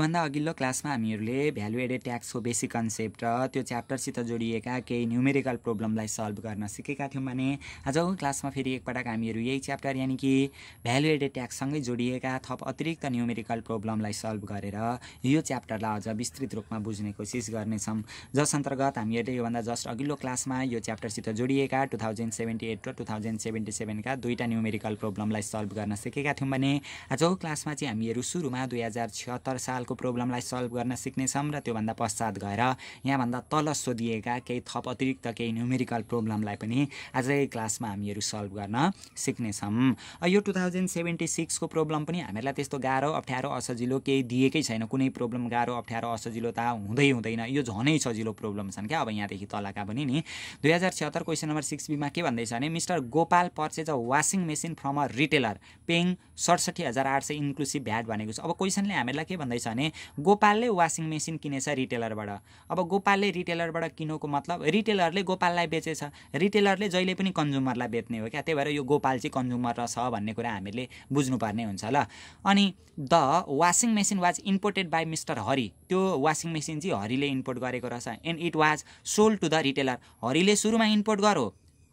योभन्दा अघिल्लो क्लासमा हामीहरूले भ्यालु एडेड ट्याक्सको बेसिक कन्सेप्ट र त्यो च्याप्टरसित जोडिएका केही न्युमेरिकल प्रब्लमलाई सल्भ गर्न सिकेका थियौँ भने आजको क्लासमा फेरि एकपटक हामीहरू यही च्याप्टर यानि कि भ्यालु एडेड ट्याक्ससँगै जोडिएका थप अतिरिक्त न्युमेरिकल प्रब्लमलाई सल्भ गरेर यो च्याप्टरलाई अझ विस्तृत रूपमा बुझ्ने कोसिस गर्नेछौँ जस अन्तर्गत हामीहरूले योभन्दा जस्ट अघिल्लो क्लासमा यो च्याप्टरसित जोडिएका टु थाउजन्ड सेभेन्टी एट र टु थाउजन्ड सेभेन्टी सेभेनका दुईवटा न्युमेरिकल प्रब्लमलाई सल्भ गर्न सिकेका थियौँ भने आजको क्लासमा चाहिँ हामीहरू सुरुमा दुई हजार छत्तर साल खालको प्रब्लमलाई सल्भ गर्न सिक्नेछौँ र त्योभन्दा पश्चात गएर यहाँभन्दा तल सोधिएका केही थप अतिरिक्त केही न्युमेरिकल प्रब्लमलाई पनि आजकै क्लासमा हामीहरू सल्भ गर्न सिक्नेछौँ यो टु थाउजन्ड सेभेन्टी सिक्सको प्रब्लम पनि हामीहरूलाई त्यस्तो गाह्रो अप्ठ्यारो असजिलो केही दिएकै छैन कुनै प्रब्लम गाह्रो अप्ठ्यारो असजिलो त हुँदै हुँदैन यो झनै सजिलो प्रब्लम छन् क्या अब यहाँदेखि तलका पनि नि दुई हजार छिहत्तर क्वेसन नम्बर सिक्स बीमा के भन्दैछ भने mister Gopal purchase a washing machine from a retailer पेङ सडसठी हजार आठ सय इन्क्लुसिभ भ्याट भनेको छ अब क्वेसनले हामीहरूलाई के भन्दैछ भने गोपालले वासिङ मेसिन किनेछ रिटेलरबाट अब गोपालले रिटेलरबाट किन्नुको मतलब रिटेलरले गोपाललाई बेचेछ रिटेलरले जहिले पनि कन्ज्युमरलाई बेच्ने हो क्या त्यही भएर यो गोपाल चाहिँ कन्ज्युमर रहेछ भन्ने कुरा हामीले बुझ्नुपर्ने हुन्छ ल अनि the washing machine was imported by mister Hari त्यो वासिङ मेसिन चाहिँ हरिले इम्पोर्ट गरेको रहेछ and it was sold to the retailer हरिले सुरुमा इम्पोर्ट गरो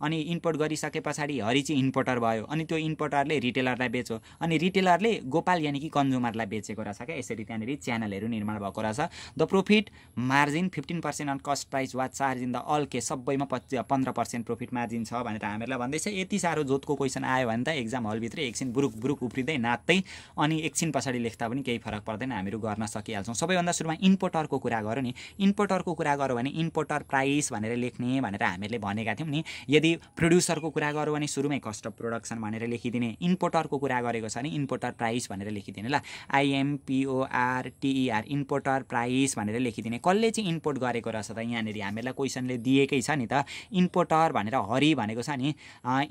अनि इम्पोर्ट गरिसके पछाडि हरि चाहिँ इम्पोर्टर भयो अनि त्यो इम्पोर्टरले रिटेलरलाई बेच्यो अनि रिटेलरले गोपाल यानि कि कन्ज्युमरलाई बेचेको रहेछ क्या यसरी त्यहाँनिर च्यानलहरू निर्माण भएको रहेछ the profit margin fifteen percent on cost price वा चार्ज इन द अल के सबैमा पच पन्ध्र पर्सेन्ट प्रोफिट मार्जिन छ भनेर हामीहरूलाई भन्दैछ यति साह्रो जोतको क्वेसन आयो भने त एक्जाम हलभित्रै एकछिन बुरुक बुरुक उफ्रिँदै नाच्दै अनि एकछिन पछाडि लेख्दा पनि केही फरक पर्दैन हामीहरू गर्न सकिहाल्छौँ सबैभन्दा सुरुमा इम्पोर्टरको कुरा गरौँ नि इम्पोर्टरको कुरा गरौँ भने इम्पोर्टर प्राइस भनेर लेख्ने भनेर हामीहरूले भनेका थियौँ नि यदि यदि प्रड्युसरको कुरा गरौँ भने सुरुमै कस्ट अफ प्रोडक्सन भनेर लेखिदिने इम्पोर्टरको कुरा गरेको छ भने इम्पोर्टर प्राइस भनेर लेखिदिने ल आइएमपिओआरटिइआर इम्पोर्टर प्राइस भनेर लेखिदिने कसले चाहिँ इम्पोर्ट गरेको रहेछ त यहाँनिर हामीलाई क्वेसनले दिएकै छ नि त इम्पोर्टर भनेर हरि भनेको छ नि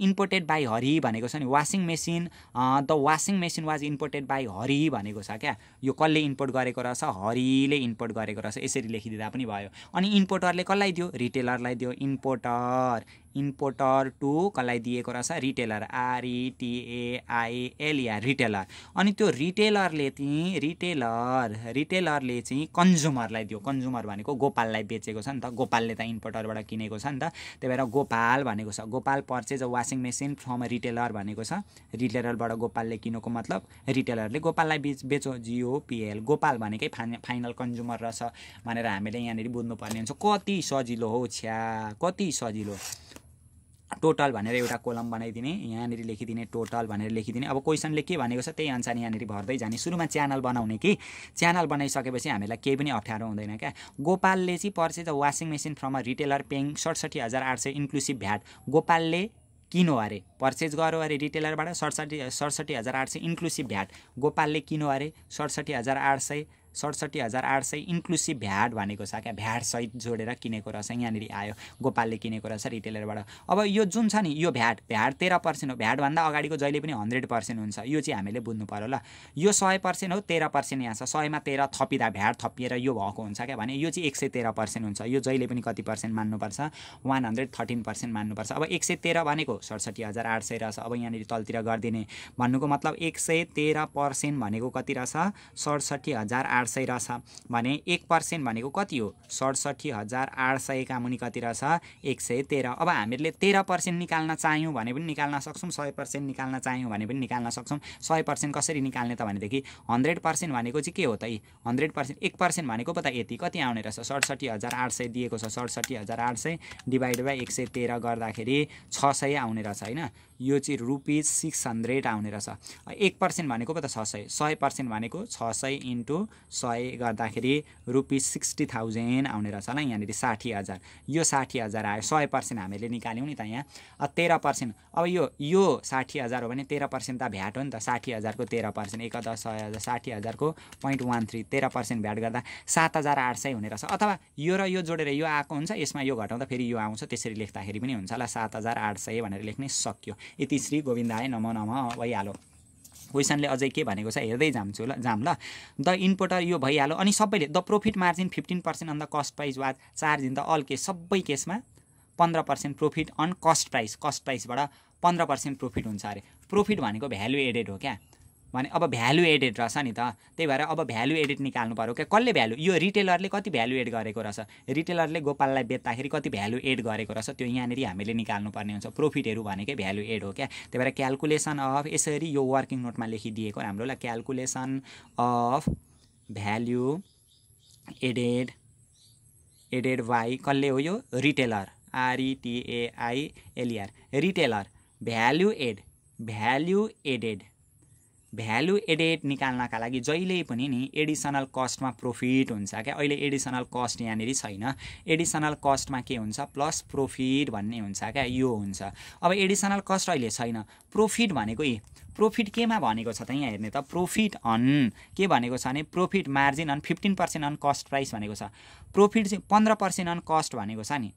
इम्पोर्टेड बाई हरि भनेको छ नि washing machine the washing machine was imported by Hari भनेको छ क्या यो कसले इम्पोर्ट गरेको रहेछ हरिले इम्पोर्ट गरेको रहेछ यसरी लेखिदिँदा पनि भयो अनि इम्पोर्टरले कसलाई दियो रिटेलरलाई दियो इम्पोर्टर इम्पोर्टर टु कसलाई दिएको रहेछ रिटेलर आरइटिएआइएल e या रिटेलर अनि त्यो रिटेलरले चाहिँ रिटेलर रिटेलरले चाहिँ कन्ज्युमरलाई दियो कन्ज्युमर भनेको गोपाललाई बेचेको छ नि त गोपालले त इम्पोर्टरबाट किनेको छ नि त त्यही भएर गोपाल भनेको छ Gopal purchase washing machine from a retailer भनेको छ रिटेलरबाट गोपालले किनेको मतलब रिटेलरले गोपाललाई बेच बेचो जिओपिएल गोपाल भनेकै फाइनल कन्ज्युमर रहेछ भनेर हामीले यहाँनिर बुझ्नुपर्ने हुन्छ कति सजिलो हो छ्या कति सजिलो टोटल भनेर एउटा कोलम बनाइदिने यहाँनिर लेखिदिने टोटल भनेर लेखिदिने अब क्वेसनले के भनेको छ त्यही अनुसार यहाँनिर भर्दै जाने सुरुमा च्यानल बनाउने कि च्यानल बनाइसकेपछि हामीलाई केही पनि अप्ठ्यारो हुँदैन क्या गोपालले चाहिँ त washing machine from a retailer पेङ सडसठी हजार आठ सय इन्क्लुसिभ भ्याट गोपालले किनो अरे पर्चेज गर्यो अरे रिटेलरबाट सडसठी सडसठी हजार आठ सय इन्क्लुसिभ भ्याट गोपालले किनो अरे सडसठी हजार आठ सय सडसठी हजार आठ सय इन्क्लुसिभ भ्याट भनेको छ क्या भ्याटसहित जोडेर किनेको रहेछ यहाँनिर आयो गोपालले किनेको रहेछ रिटेलरबाट अब यो जुन छ नि यो भ्याट भ्याट तेह्र पर्सेन्ट हो भ्याटभन्दा अगाडिको जहिले पनि हन्ड्रेड पर्सेन्ट हुन्छ यो चाहिँ हामीले बुझ्नु पऱ्यो ल यो सय पर्सेन्ट हो तेह्र पर्सेन्ट यहाँ छ सयमा तेह्र थपिँदा भ्याड थपिएर यो भएको हुन्छ क्या भने यो चाहिँ एक सय तेह्र पर्सेन्ट हुन्छ यो जहिले पनि कति पर्सेन्ट मान्नुपर्छ वान हन्ड्रेड थर्टिन पर्सेन्ट मान्नुपर्छ अब एक सय तेह्र भनेको सडसठी हजार आठ सय रहेछ अब यहाँनिर तलतिर गरिदिने भन्नुको मतलब एक सय तेह्र पर्सेन्ट भनेको कति रहेछ सडसठी हजार आठ सय रहेछ भने एक पर्सेन्ट भनेको कति हो सडसठी हजार आठ सयका मुनि कति रहेछ एक सय तेह्र अब हामीहरूले तेह्र पर्सेन्ट निकाल्न चाह्यौँ भने पनि निकाल्न सक्छौँ सय पर्सेन्ट निकाल्न चाह्यौँ भने पनि निकाल्न सक्छौँ सय पर्सेन्ट कसरी निकाल्ने त भनेदेखि हन्ड्रेड पर्सेन्ट भनेको चाहिँ के हो त यी हन्ड्रेड पर्सेन्ट एक पर्सेन्ट भनेको पो त यति कति आउने रहेछ सडसठी हजार आठ सय दिएको छ सडसठी हजार आठ सय डिभाइड बाई एक सय तेह्र गर्दाखेरि छ सय आउने रहेछ होइन यो चाहिँ रुपिज सिक्स हन्ड्रेड आउने रहेछ एक पर्सेन्ट भनेको पो त छ सय सय पर्सेन्ट भनेको छ सय इन्टु सय गर्दाखेरि रुपिज सिक्सटी थाउजन्ड आउने रहेछ होला यहाँनिर साठी हजार यो साठी हजार आयो सय पर्सेन्ट हामीले निकाल्यौँ नि त यहाँ तेह्र पर्सेन्ट अब यो यो साठी हजार हो भने तेह्र पर्सेन्ट त भ्याट हो नि त साठी हजारको तेह्र पर्सेन्ट एक हजार सय हजार साठी हजारको पोइन्ट वान थ्री तेह्र पर्सेन्ट भ्याट गर्दा सात हजार आठ सय हुने रहेछ अथवा यो र यो जोडेर यो आएको हुन्छ यसमा यो घटाउँदा फेरि यो आउँछ त्यसरी लेख्दाखेरि पनि हुन्छ होला सात हजार आठ सय भनेर लेख्नै सक्यो यति श्री गोविन्दाय नम नम भइहाल्यो क्वेसनले अझै के भनेको छ हेर्दै जान्छु ल जाम ल द इन्पोर्टर यो भइहाल्यो अनि सबैले the profit margin fifteen percent on the cost price वा charge in the all case सबै केसमा पन्ध्र percent profit on cost price cost प्राइसबाट पन्ध्र पर्सेन्ट प्रफिट हुन्छ अरे प्रफिट भनेको भ्यालु एडेड हो क्या भने अब भ्यालु एडेड रहेछ नि त त्यही भएर अब भ्यालु एडेड निकाल्नु पऱ्यो क्या कसले भ्यालु यो रिटेलरले कति भ्यालु एड गरेको रहेछ रिटेलरले गोपाललाई बेच्दाखेरि कति भ्यालु एड गरेको रहेछ त्यो यहाँनिर हामीले निकाल्नुपर्ने हुन्छ प्रफिटहरू भनेकै भ्यालु एड हो क्या त्यही भएर क्यालकुलेसन अफ यसरी यो वर्किङ नोटमा लेखिदिएको हाम्रोलाई calculation of value added added by कसले हो यो retailer L E R retailer value add value added value added निकाल्नका लागि जहिले पनि नि एडिसनल कस्टमा प्रोफिट हुन्छ क्या अहिले एडिसनल कस्ट यहाँनिर छैन एडिसनल कस्टमा के हुन्छ प्लस प्रोफिट भन्ने हुन्छ क्या यो हुन्छ अब एडिसनल कस्ट अहिले छैन प्रोफिट भनेको यी प्रोफिट केमा भनेको छ त यहाँ हेर्ने त प्रोफिट अन के भनेको छ भने profit margin on fifteen percent on cost price भनेको छ प्रोफिट चाहिँ पन्ध्र पर्सेन्ट अन कस्ट भनेको छ नि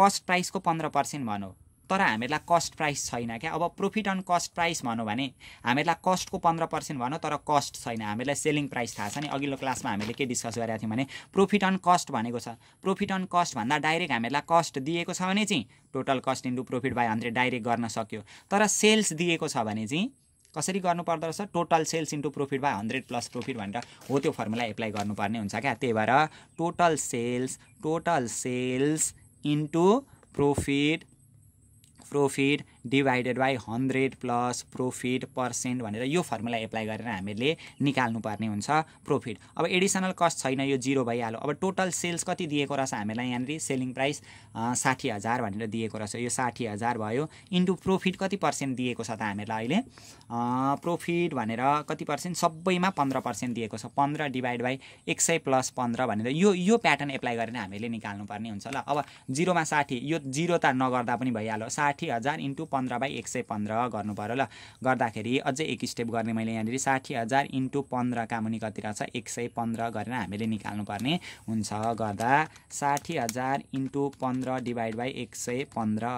कस्ट प्राइसको पन्ध्र पर्सेन्ट भनौँ तर हामीहरूलाई कस्ट प्राइस छैन क्या अब प्रोफिट अन कस्ट प्राइस भनौँ भने हामीहरूलाई कस्टको पन्ध्र पर्सेन्ट भनौँ तर कस्ट छैन हामीलाई सेलिङ प्राइस थाहा छ नि अघिल्लो क्लासमा हामीले के डिस्कस गरेका थियौँ भने प्रोफिट अन कस्ट भनेको छ प्रोफिट अन कस्ट भन्दा डाइरेक्ट हामीहरूलाई कस्ट दिएको छ भने चाहिँ total cost into profit by hundred direct गर्न सक्यो तर सेल्स दिएको छ भने चाहिँ कसरी गर्नुपर्दो रहेछ total sales into profit by hundred plus profit भनेर हो त्यो फर्मुला एप्लाई गर्नुपर्ने हुन्छ क्या त्यही भएर total sales total sales into profit Profit divided by hundred plus profit percent भनेर यो फर्मुला एप्लाई गरेर हामीहरूले निकाल्नुपर्ने हुन्छ प्रोफिट अब एडिसनल कस्ट छैन यो जिरो भइहाल्यो अब टोटल सेल्स कति दिएको रहेछ हामीलाई यहाँनिर सेलिङ प्राइस साठी हजार भनेर दिएको रहेछ यो साठी हजार भयो इन्टु प्रोफिट कति पर्सेन्ट दिएको छ त हामीलाई अहिले प्रोफिट भनेर कति पर्सेन्ट सबैमा पन्ध्र पर्सेन्ट दिएको छ पन्ध्र डिभाइड बाई एक सय प्लस पन्ध्र भनेर यो यो प्याटर्न एप्लाई गरेर हामीले निकाल्नुपर्ने हुन्छ ल अब जिरोमा साठी यो जिरो त नगर्दा पनि भइहाल्यो साठी हजार इन्टु पन्ध्र बाई एक सय पन्ध्र गर्नु पऱ्यो ल गर्दाखेरि अझै एक स्टेप गर्ने मैले यहाँनिर साठी हजार इन्टु पन्ध्रका मुनि कति रहेछ एक सय पन्ध्र गरेर हामीले निकाल्नुपर्ने हुन्छ गर्दा साठी हजार इन्टु पन्ध्र डिभाइड बाई एक सय पन्ध्र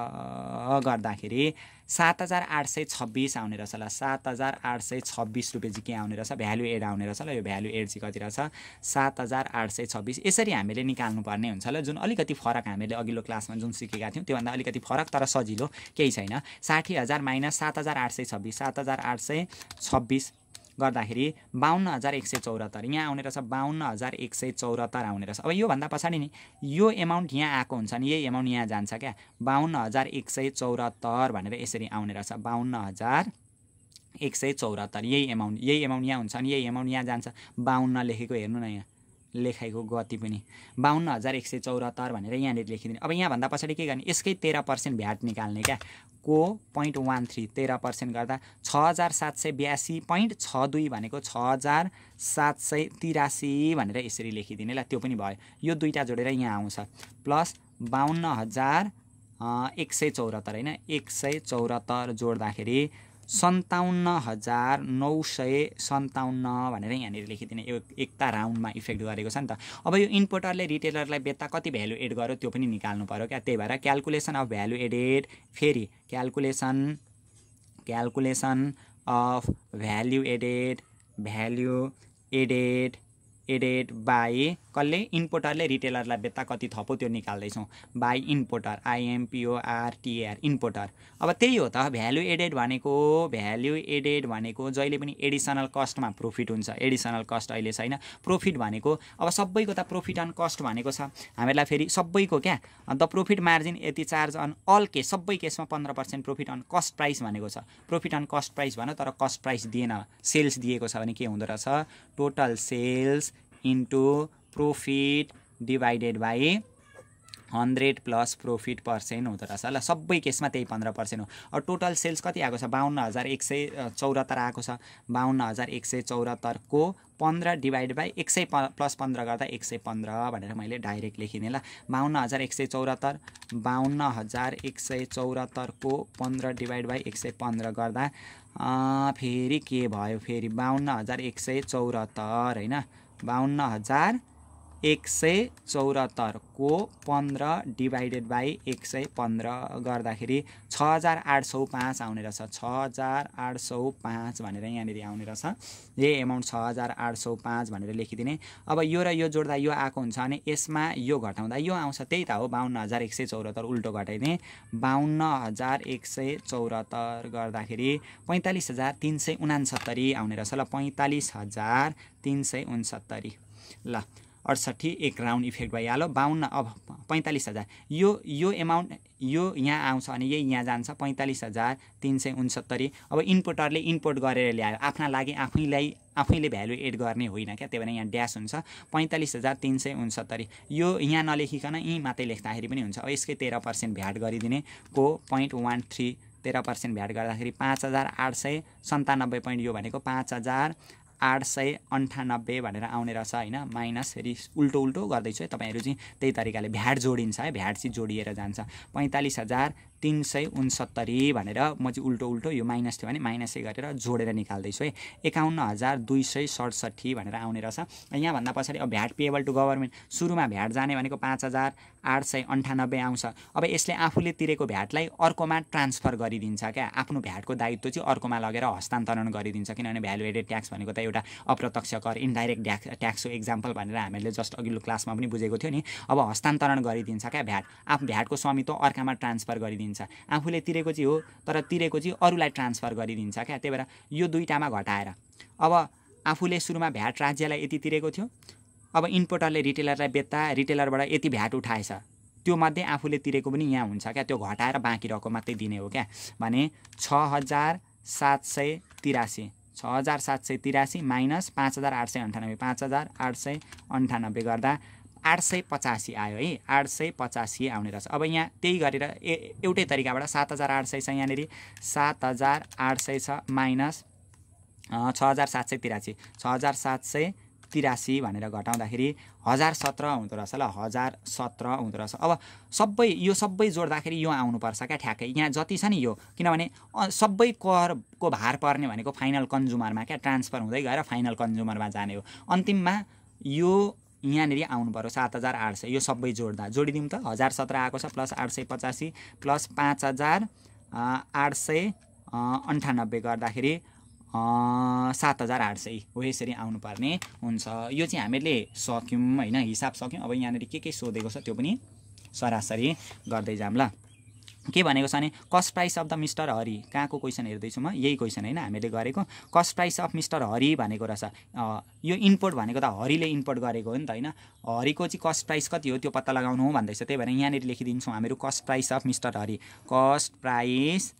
गर्दाखेरि सात हजार आठ सय छब्बिस आउने रहेछ ल सात हजार आठ सय छब्बिस रुपियाँ चाहिँ के आउने रहेछ भ्यालु एड आउने रहेछ ल यो भ्यालु एड चाहिँ कति रहेछ सात हजार आठ सय छब्बिस यसरी हामीले निकाल्नुपर्ने हुन्छ ल जुन अलिकति फरक हामीले अघिल्लो क्लासमा जुन सिकेका थियौँ त्योभन्दा अलिकति फरक तर सजिलो केही छैन साठी हजार माइनस सात हजार आठ सय छब्बिस सात हजार आठ सय छब्बिस गर्दाखेरि बाहन्न हजार एक सय चौरात्तर यहाँ आउने रहेछ बाहन्न हजार एक सय चौरात्तर आउने रहेछ अब योभन्दा पछाडि नि यो एमाउन्ट यहाँ आएको हुन्छ नि यही एमाउन्ट यहाँ जान्छ क्या बाहन्न हजार एक सय चौरात्तर भनेर यसरी आउने रहेछ बाहन्न हजार एक सय चौरात्तर यही एमाउन्ट यही एमाउन्ट यहाँ हुन्छ नि यही एमाउन्ट यहाँ जान्छ बाहन्न लेखेको हेर्नु न यहाँ लेखाइको गति पनि बाहन्न हजार एक सय चौरात्तर भनेर यहाँनिर लेखिदिने अब यहाँभन्दा पछाडि के गर्ने यसकै तेह्र पर्सेन्ट भ्याट निकाल्ने क्या को पोइन्ट वान थ्री तेह्र पर्सेन्ट गर्दा छ हजार सात सय बयासी पोइन्ट छ दुई भनेको छ हजार सात सय तिरासी भनेर यसरी लेखिदिने ल त्यो पनि भयो यो दुईवटा जोडेर यहाँ आउँछ प्लस बाहन्न हजार एक सय चौरात्तर होइन एक सय चौरात्तर जोड्दाखेरि सन्ताउन्न हजार नौ सय सन्ताउन्न भनेर यहाँनिर लेखिदिने यो एकता राउन्डमा इफेक्ट गरेको छ नि त अब यो इम्पोर्टरले रिटेलरलाई बेत्ता कति भ्यालु एड गर्यो त्यो पनि निकाल्नु पऱ्यो क्या त्यही भएर क्यालकुलेसन अफ भ्यालु एडेड फेरि calculation calculation of value added value added added by कसले इन्पोर्टरले रिटेलरलाई बेत्ता कति थपो त्यो निकाल्दैछौँ बाई इन्पोर्टर आइएमपिओआरटिआर इन्पोर्टर अब त्यही हो त भ्याल्यु एडेड भनेको भ्याल्यु एडेड भनेको जहिले पनि एडिसनल कस्टमा प्रोफिट हुन्छ एडिसनल कस्ट अहिले छैन प्रोफिट भनेको अब सबैको त प्रोफिट अन कस्ट भनेको छ हामीलाई फेरि सबैको क्या अन्त प्रोफिट मार्जिन यति चार्ज अन अल केस सबै केसमा पन्ध्र percent profit on cost price भनेको छ प्रोफिट अन कस्ट प्राइस भन तर कस्ट प्राइस दिएन सेल्स दिएको छ भने के हुँदो रहेछ total sales into profit divided by hundred plus profit percent हुँदो रहेछ ल सबै केसमा त्यही पन्ध्र पर्सेन्ट हो अब टोटल सेल्स कति आएको छ बाहन्न हजार एक सय चौरात्तर आएको छ बाहन्न हजार एक सय चौरात्तरको पन्ध्र डिभाइड बाई एक सय प प्लस पन्ध्र गर्दा एक सय पन्ध्र भनेर मैले डाइरेक्ट लेखिदिएँ ल बाहन्न हजार एक सय चौरात्तर बाहन्न हजार एक सय चौरात्तरको पन्ध्र डिभाइड बाई एक सय पन्ध्र गर्दा फेरि के भयो फेरि बाहन्न हजार एक सय चौरात्तर होइन बाहन्न हजार एक सय चौरात्तरको पन्ध्र डिभाइडेड बाई एक सय पन्ध्र गर्दाखेरि छ हजार आठ सौ पाँच आउने रहेछ छ हजार आठ सौ पाँच भनेर यहाँनिर आउने रहेछ यही एमाउन्ट छ हजार आठ सौ पाँच भनेर लेखिदिने अब यो र यो जोड्दा यो आएको हुन्छ भने यसमा यो घटाउँदा यो आउँछ त्यही त हो बाहन्न हजार एक सय चौरात्तर उल्टो घटाइदिने बाहन्न हजार एक सय चौरात्तर गर्दाखेरि पैँतालिस हजार तिन सय उनासत्तरी आउने रहेछ ल पैँतालिस हजार तिन सय उन्सत्तरी ल अडसट्ठी एक राउन्ड इफेक्ट भइहाल्यो बाहन्न अब पैँतालिस हजार यो यो एमाउन्ट यो यहाँ आउँछ अनि यही यहाँ जान्छ पैँतालिस हजार तिन सय उन्सत्तरी अब इन्पोर्टरले इन्पोर्ट गरेर ल्यायो आफ्ना लागि आफैलाई आफैले भ्यालु एड गर्ने होइन क्या त्यही भएर यहाँ ड्यास हुन्छ पैँतालिस हजार तिन सय उन्सत्तरी यो यहाँ नलेखिकन यहीँ मात्रै लेख्दाखेरि पनि हुन्छ यसकै तेह्र पर्सेन्ट भ्याट गरिदिने को पोइन्ट वान थ्री तेह्र पर्सेन्ट भ्याट गर्दाखेरि पाँच हजार आठ सय सन्तानब्बे पोइन्ट यो भनेको पाँच हजार आठ सय अन्ठानब्बे भनेर आउने रहेछ होइन माइनस फेरि उल्टो उल्टो गर्दैछु है तपाईँहरू चाहिँ त्यही तरिकाले भ्याट जोडिन्छ है भ्याट चाहिँ जोडिएर जान्छ पैँतालिस हजार तिन सय उन्सत्तरी भनेर म चाहिँ उल्टो उल्टो यो माइनस थियो भने माइनसै गरेर जोडेर निकाल्दैछु है एकाउन्न हजार दुई सय सडसठी भनेर आउने रहेछ यहाँभन्दा पछाडि अब भ्याट पेएबल टु गभर्मेन्ट सुरुमा भ्याट जाने भनेको पाँच हजार आठ सय अन्ठानब्बे आउँछ अब यसले आफूले तिरेको भ्याटलाई अर्कोमा ट्रान्सफर गरिदिन्छ क्या आफ्नो भ्याटको दायित्व चाहिँ अर्कोमा लगेर हस्तान्तरण गरिदिन्छ किनभने भ्यालु एडेड ट्याक्स भनेको त एउटा अप्रत्यक्ष कर इन्डाइरेक्ट ट्याक्स ट्याक्सको एक्जाम्पल भनेर हामीले जस्ट अघिल्लो क्लासमा पनि बुझेको थियो नि अब हस्तान्तरण गरिदिन्छ क्या भ्याट आफ्नो भ्याटको स्वामित्व अर्कामा ट्रान्सफर गरिदिन्छ गरिदिन्छ आफूले तिरेको चाहिँ हो तर तिरेको चाहिँ अरूलाई ट्रान्सफर गरिदिन्छ क्या त्यही भएर यो दुईवटामा घटाएर अब आफूले सुरुमा भ्याट राज्यलाई यति तिरेको थियो अब इम्पोर्टरले रिटेलरलाई बेच्दा रिटेलरबाट यति भ्याट उठाएछ त्यो मध्ये आफूले तिरेको पनि यहाँ हुन्छ क्या त्यो घटाएर बाँकी रहेको मात्रै दिने हो क्या भने छ हजार सात सय तिरासी छ हजार सात सय तिरासी माइनस पाँच हजार आठ सय अन्ठानब्बे पाँच हजार आठ सय अन्ठानब्बे गर्दा आठ सय पचासी आयो है आठ सय पचासी आउने रहेछ अब यहाँ त्यही गरेर ए एउटै तरिकाबाट सात हजार आठ सय छ यहाँनिर सात हजार आठ सय छ माइनस छ हजार सात सय तिरासी छ हजार सात सय तिरासी भनेर घटाउँदाखेरि हजार सत्र हुँदो रहेछ ल हजार सत्र हुँदो रहेछ अब सबै यो सबै जोड्दाखेरि यो आउनुपर्छ क्या ठ्याक्कै यहाँ जति छ नि यो किनभने सबै करको भार पर्ने भनेको फाइनल कन्ज्युमरमा क्या ट्रान्सफर हुँदै गएर फाइनल कन्ज्युमरमा जाने हो अन्तिममा यो यहाँनिर आउनु पऱ्यो सात हजार आठ सय यो सबै जोड्दा जोडिदिउँ त हजार सत्र आएको छ प्लस आठ सय पचासी प्लस पाँच हजार आठ सय अन्ठानब्बे गर्दाखेरि सात हजार आठ सय हो यसरी आउनुपर्ने हुन्छ यो चाहिँ हामीले सक्यौँ होइन हिसाब सक्यौँ अब यहाँनिर के के सोधेको छ त्यो पनि सरासरी गर्दै जाऊँ ल के भनेको छ भने cost price of the mister Hari कहाँको क्वेसन हेर्दैछु म यही क्वेसन होइन हामीले गरेको cost price of mister Hari भनेको रहेछ यो इम्पोर्ट भनेको त हरिले इम्पोर्ट गरेको हो नि त होइन हरिको चाहिँ कस्ट प्राइस कति हो त्यो पत्ता लगाउनु हो भन्दैछ त्यही भएर यहाँनिर लेखिदिन्छौँ हामीहरू cost price of mister Hari cost price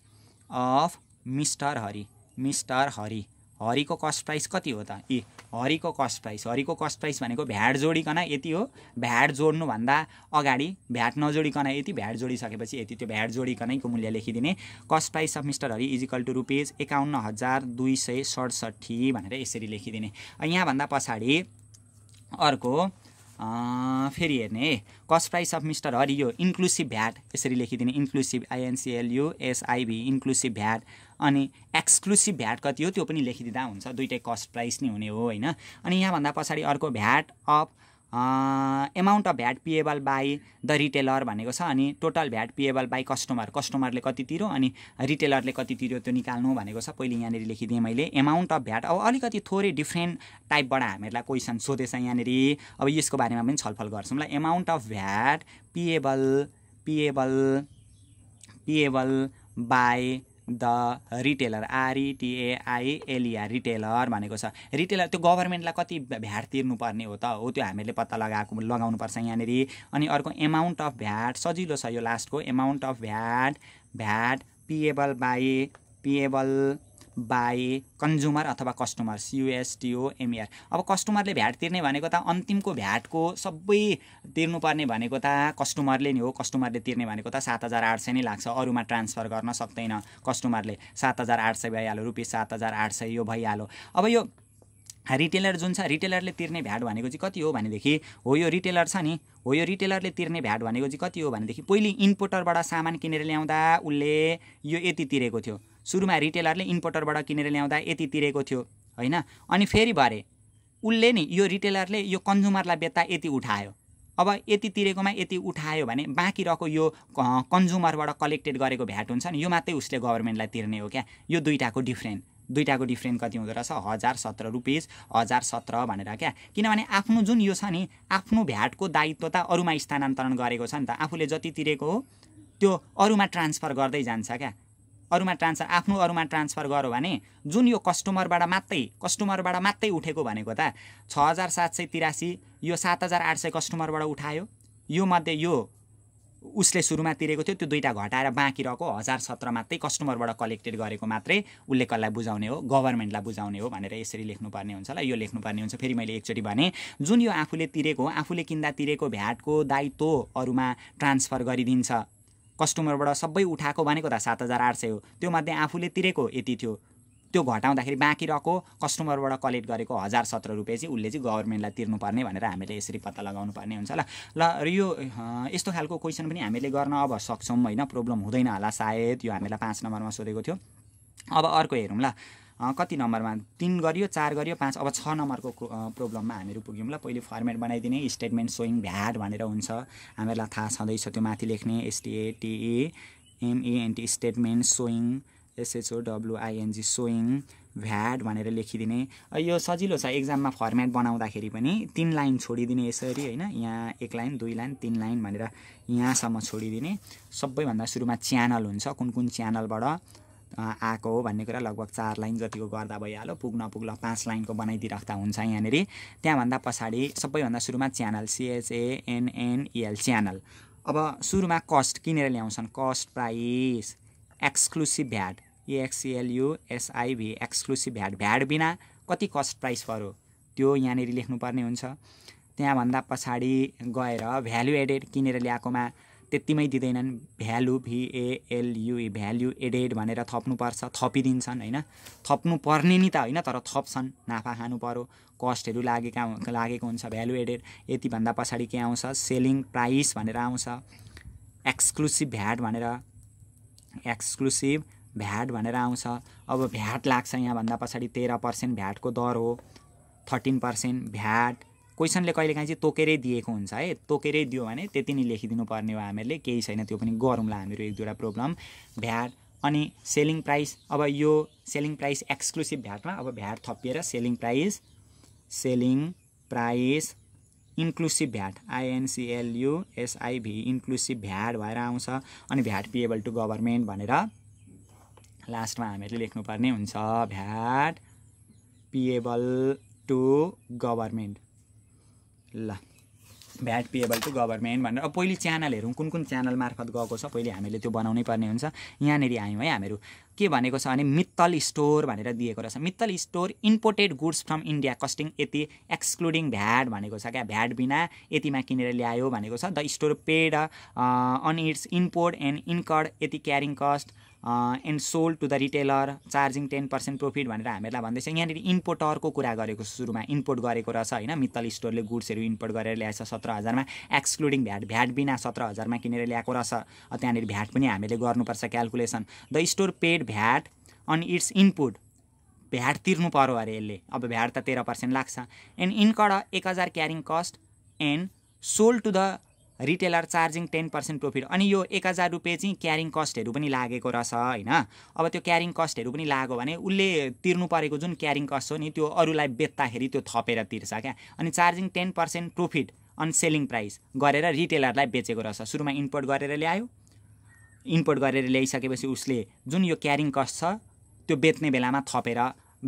of mister Hari mister Hari हरिको कस्ट प्राइस कति हो त ए हरिको कस्ट प्राइस हरिको कस्ट प्राइस भनेको भ्याट जोडिकन यति हो भ्याट जोड्नुभन्दा अगाडि भ्याट नजोडिकन यति भ्याट जोडिसकेपछि यति त्यो भ्याट जोडिकनैको मूल्य लेखिदिने cost price of mister Hari equal to rupees एकाउन्न हजार दुई सय सडसठी भनेर यसरी लेखिदिने यहाँभन्दा पछाडि अर्को फेरि हेर्ने है cost price of mister Hari यो इन्क्लुसिभ भ्याट यसरी लेखिदिने इन्क्लुसिभ आइएनसिएलयुएसआइभी इन्क्लुसिभ भ्याट अनि एक्सक्लुसिभ भ्याट कति हो त्यो पनि लेखिदिँदा हुन्छ दुइटै कस्ट प्राइस नै हुने हो होइन अनि यहाँभन्दा पछाडि अर्को VAT of amount of VAT payable by the retailer भनेको छ अनि total VAT payable by customer कस्टमरले कति तिर्यो अनि रिटेलरले कति तिर्यो त्यो निकाल्नु भनेको छ पहिले यहाँनिर लेखिदिएँ मैले एमाउन्ट अफ भ्याट अब अलिकति थोरै डिफ्रेन्ट टाइपबाट हामीहरूलाई क्वेसन सोधेछ यहाँनिर अब यसको बारेमा पनि छलफल गर्छौँ ल amount of VAT पिएबल पिएबल पिएबल by the retailer आरिटिएआइएलिआर e retailer भनेको छ रिटेलर त्यो गभर्मेन्टलाई कति भ्याट तिर्नुपर्ने हो त हो त्यो हामीले पत्ता लगाएको लगाउनुपर्छ यहाँनिर अनि अर्को एमाउन्ट अफ भ्याट सजिलो छ यो लास्टको amount of VAT VAT payable by payable by consumer अथवा कस्टमर एमएर e अब कस्टमरले भ्याट तिर्ने भनेको त अन्तिमको भ्याटको सबै तिर्नुपर्ने भनेको त कस्टमरले नि हो कस्टमरले तिर्ने भनेको त सात हजार आठ सय नै लाग्छ अरूमा ट्रान्सफर गर्न सक्दैन कस्टमरले सात हजार आठ सय भइहाल्यो रुपिस सात हजार आठ सय यो भइहाल्यो अब यो रिटेलर जुन छ रिटेलरले तिर्ने भ्याट भनेको चाहिँ कति हो भनेदेखि हो यो रिटेलर छ नि हो यो रिटेलरले तिर्ने भ्याट भनेको चाहिँ कति हो भनेदेखि पहिले इम्पोर्टरबाट सामान किनेर ल्याउँदा उसले यो यति तिरेको थियो सुरुमा रिटेलरले इम्पोर्टरबाट किनेर ल्याउँदा यति तिरेको थियो होइन अनि फेरि भरे उसले नि यो रिटेलरले यो कन्ज्युमरलाई बेच्दा यति उठायो अब यति तिरेकोमा यति उठायो भने बाँकी रहेको यो कन्ज्युमरबाट कलेक्टेड गरेको भ्याट हुन्छ नि यो मात्रै उसले गभर्मेन्टलाई तिर्ने हो क्या यो दुइटाको डिफ्रेन्ट दुइटाको डिफ्रेन्ट कति हुँदो रहेछ हजार सत्र रुपिस हजार सत्र भनेर क्या किनभने आफ्नो जुन यो छ नि आफ्नो भ्याटको दायित्व त अरूमा स्थानान्तरण गरेको छ नि त आफूले जति तिरेको हो त्यो अरूमा ट्रान्सफर गर्दै जान्छ क्या अरूमा ट्रान्सफर आफ्नो अरूमा ट्रान्सफर गर्यो भने जुन यो कस्टमरबाट मात्रै कस्टमरबाट मात्रै उठेको भनेको त छ हजार सात सय तिरासी यो सात हजार आठ सय कस्टमरबाट उठायो यो मध्ये यो उसले सुरुमा तिरेको थियो त्यो दुईवटा घटाएर बाँकी रहेको हजार सत्र मात्रै कस्टमरबाट कलेक्टेड गरेको मात्रै उसले कसलाई बुझाउने हो गभर्मेन्टलाई बुझाउने हो भनेर यसरी लेख्नुपर्ने हुन्छ ल यो लेख्नुपर्ने हुन्छ फेरि मैले एकचोटि भने जुन यो आफूले तिरेको आफूले किन्दा तिरेको भ्याटको दायित्व अरूमा ट्रान्सफर गरिदिन्छ कस्टमरबाट सबै उठाएको भनेको त सात हजार आठ सय हो त्योमध्ये आफूले तिरेको यति थियो त्यो घटाउँदाखेरि बाँकी रहेको कस्टमरबाट कलेक्ट गरेको हजार सत्र रुपियाँ चाहिँ उसले चाहिँ गभर्मेन्टलाई तिर्नुपर्ने भनेर हामीले यसरी पत्ता लगाउनु पर्ने हुन्छ ल ल यो यस्तो खालको क्वेसन पनि हामीले गर्न अब सक्छौँ होइन प्रब्लम हुँदैन होला सायद यो हामीलाई पाँच नम्बरमा सोधेको थियो अब अर्को हेरौँ ल कति नम्बरमा तिन गरियो चार गरियो पाँच अब छ नम्बरको प्रोब्लममा हामीहरू पुग्यौँ ल पहिले फर्मेट बनाइदिने स्टेटमेन्ट सोइङ भ्याट भनेर हुन्छ हामीहरूलाई थाहा छँदैछ त्यो माथि लेख्ने S T A T E M E N T statement showing S H O W I N G showing VAT भनेर लेखिदिने यो सजिलो छ एक्जाममा फर्मेट बनाउँदाखेरि पनि तिन लाइन छोडिदिने यसरी होइन यहाँ एक लाइन दुई लाइन तिन लाइन भनेर यहाँसम्म छोडिदिने सबैभन्दा सुरुमा च्यानल हुन्छ कुन कुन च्यानलबाट आएको हो भन्ने कुरा लगभग चार लाइन जतिको गर्दा भइहाल्यो पुग नपुग्ल पाँच लाइनको बनाइदिइराख्दा हुन्छ यहाँनिर त्यहाँभन्दा पछाडि सबैभन्दा सुरुमा च्यानल सिएचएएनएनइएल e च्यानल अब सुरुमा कस्ट किनेर ल्याउँछन् cost price exclusive VAT एएक्सिएलयुएसआइभी e exclusive VAT भ्याड बिना कति कस्ट प्राइस पऱ्यो त्यो यहाँनिर लेख्नुपर्ने हुन्छ त्यहाँभन्दा पछाडि गएर भ्यालु एडेड किनेर ल्याएकोमा त्यतिमै दिँदैनन् भ्यालु भिएएलयु भ्याल्यु एडेड भनेर थप्नुपर्छ थपिदिन्छन् होइन थप्नु पर्ने नि त होइन तर थप्छन् नाफा खानु पऱ्यो कस्टहरू लागेका लागेको हुन्छ भ्यालु एडेड यतिभन्दा पछाडि के आउँछ सेलिङ प्राइस भनेर आउँछ एक्सक्लुसिभ भ्याट भनेर एक्सक्लुसिभ भ्याट भनेर आउँछ अब भ्याट लाग्छ यहाँभन्दा पछाडि तेह्र पर्सेन्ट भ्याटको दर हो थर्टिन पर्सेन्ट भ्याट क्वेसनले कहिलेकाहीँ चाहिँ तोकेरै दिएको हुन्छ है तोकेरै दियो भने त्यति नै लेखिदिनु पर्ने हो हामीहरूले केही छैन त्यो पनि गरौँला हामीहरू एक दुईवटा प्रब्लम भ्याट अनि सेलिङ प्राइस अब यो सेलिङ प्राइस एक्सक्लुसिभ भ्याटमा अब VAT थपिएर selling price selling price inclusive VAT आइएनसिएलयुएसआइभी inclusive VAT भएर आउँछ अनि भ्याट पिएबल टु गभर्मेन्ट भनेर लास्टमा हामीहरूले लेख्नुपर्ने हुन्छ भ्याट पिएबल टु गभर्मेन्ट ल भ्याट पेएबल टु गभर्मेन्ट भनेर अब पहिले च्यानल हेरौँ कुन कुन च्यानल मार्फत गएको छ पहिले हामीले त्यो बनाउनै पर्ने हुन्छ यहाँनिर आयौँ है हामीहरू के भनेको छ भने मित्तल स्टोर भनेर दिएको रहेछ Mittal store imported goods from India costing यति एक्सक्लुडिङ भ्याट भनेको छ क्या भ्याट बिना यतिमा किनेर ल्यायो भनेको छ the store paid on its import and incurred यति carrying cost and sold to the retailer charging ten percent profit भनेर हामीहरूलाई भन्दैछ यहाँनिर इम्पोर्टरको कुरा गरेको सुरुमा इम्पोर्ट गरेको रहेछ होइन मित्तल स्टोरले गुड्सहरू इम्पोर्ट गरेर ल्याएछ सत्र हजारमा एक्सक्लुडिङ भ्याट भ्याट बिना सत्र हजारमा किनेर ल्याएको रहेछ त्यहाँनिर भ्याट पनि हामीले गर्नुपर्छ calculation the store paid VAT on its input VAT तिर्नु पऱ्यो अरे यसले अब भ्याट त तेह्र पर्सेन्ट लाग्छ एन्ड इन्कड एक हजार carrying cost and sold to the retailer charging ten percent profit अनि यो एक हजार रुपियाँ चाहिँ क्यारिङ कस्टहरू पनि लागेको रहेछ होइन अब त्यो क्यारिङ कस्टहरू पनि लाग्यो भने उसले तिर्नु परेको जुन क्यारिङ कस्ट हो नि त्यो अरूलाई बेच्दाखेरि त्यो थपेर तिर्छ क्या अनि charging ten percent profit on selling price गरेर रिटेलरलाई बेचेको रहेछ सुरुमा इम्पोर्ट गरेर ल्यायो इम्पोर्ट गरेर ल्याइसकेपछि उसले जुन यो क्यारिङ कस्ट छ त्यो बेच्ने बेलामा थपेर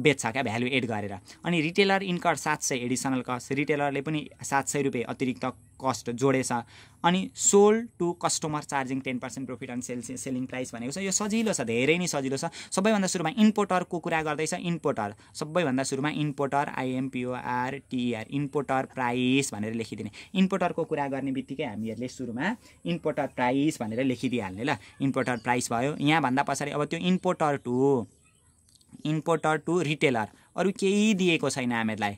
बेच्छ क्या भ्यालु एड गरेर अनि रिटेलर इन्कर सात सय एडिसनल कस्ट रिटेलरले पनि सात सय रुपियाँ अतिरिक्त कस्ट जोडेछ अनि sold to customer charging ten percent profit on sell selling price भनेको छ यो सजिलो छ धेरै नै सजिलो छ सबैभन्दा सुरुमा इम्पोर्टरको कुरा गर्दैछ इम्पोर्टर सबैभन्दा सुरुमा importer I M P O R T R importer price भनेर लेखिदिने इम्पोर्टरको कुरा गर्ने बित्तिकै हामीहरूले सुरुमा इम्पोर्टर प्राइस भनेर लेखिदिइहाल्ने ल इम्पोर्टर प्राइस भयो यहाँभन्दा पछाडि अब त्यो importer to importer to retailer अरू केही दिएको छैन हामीहरूलाई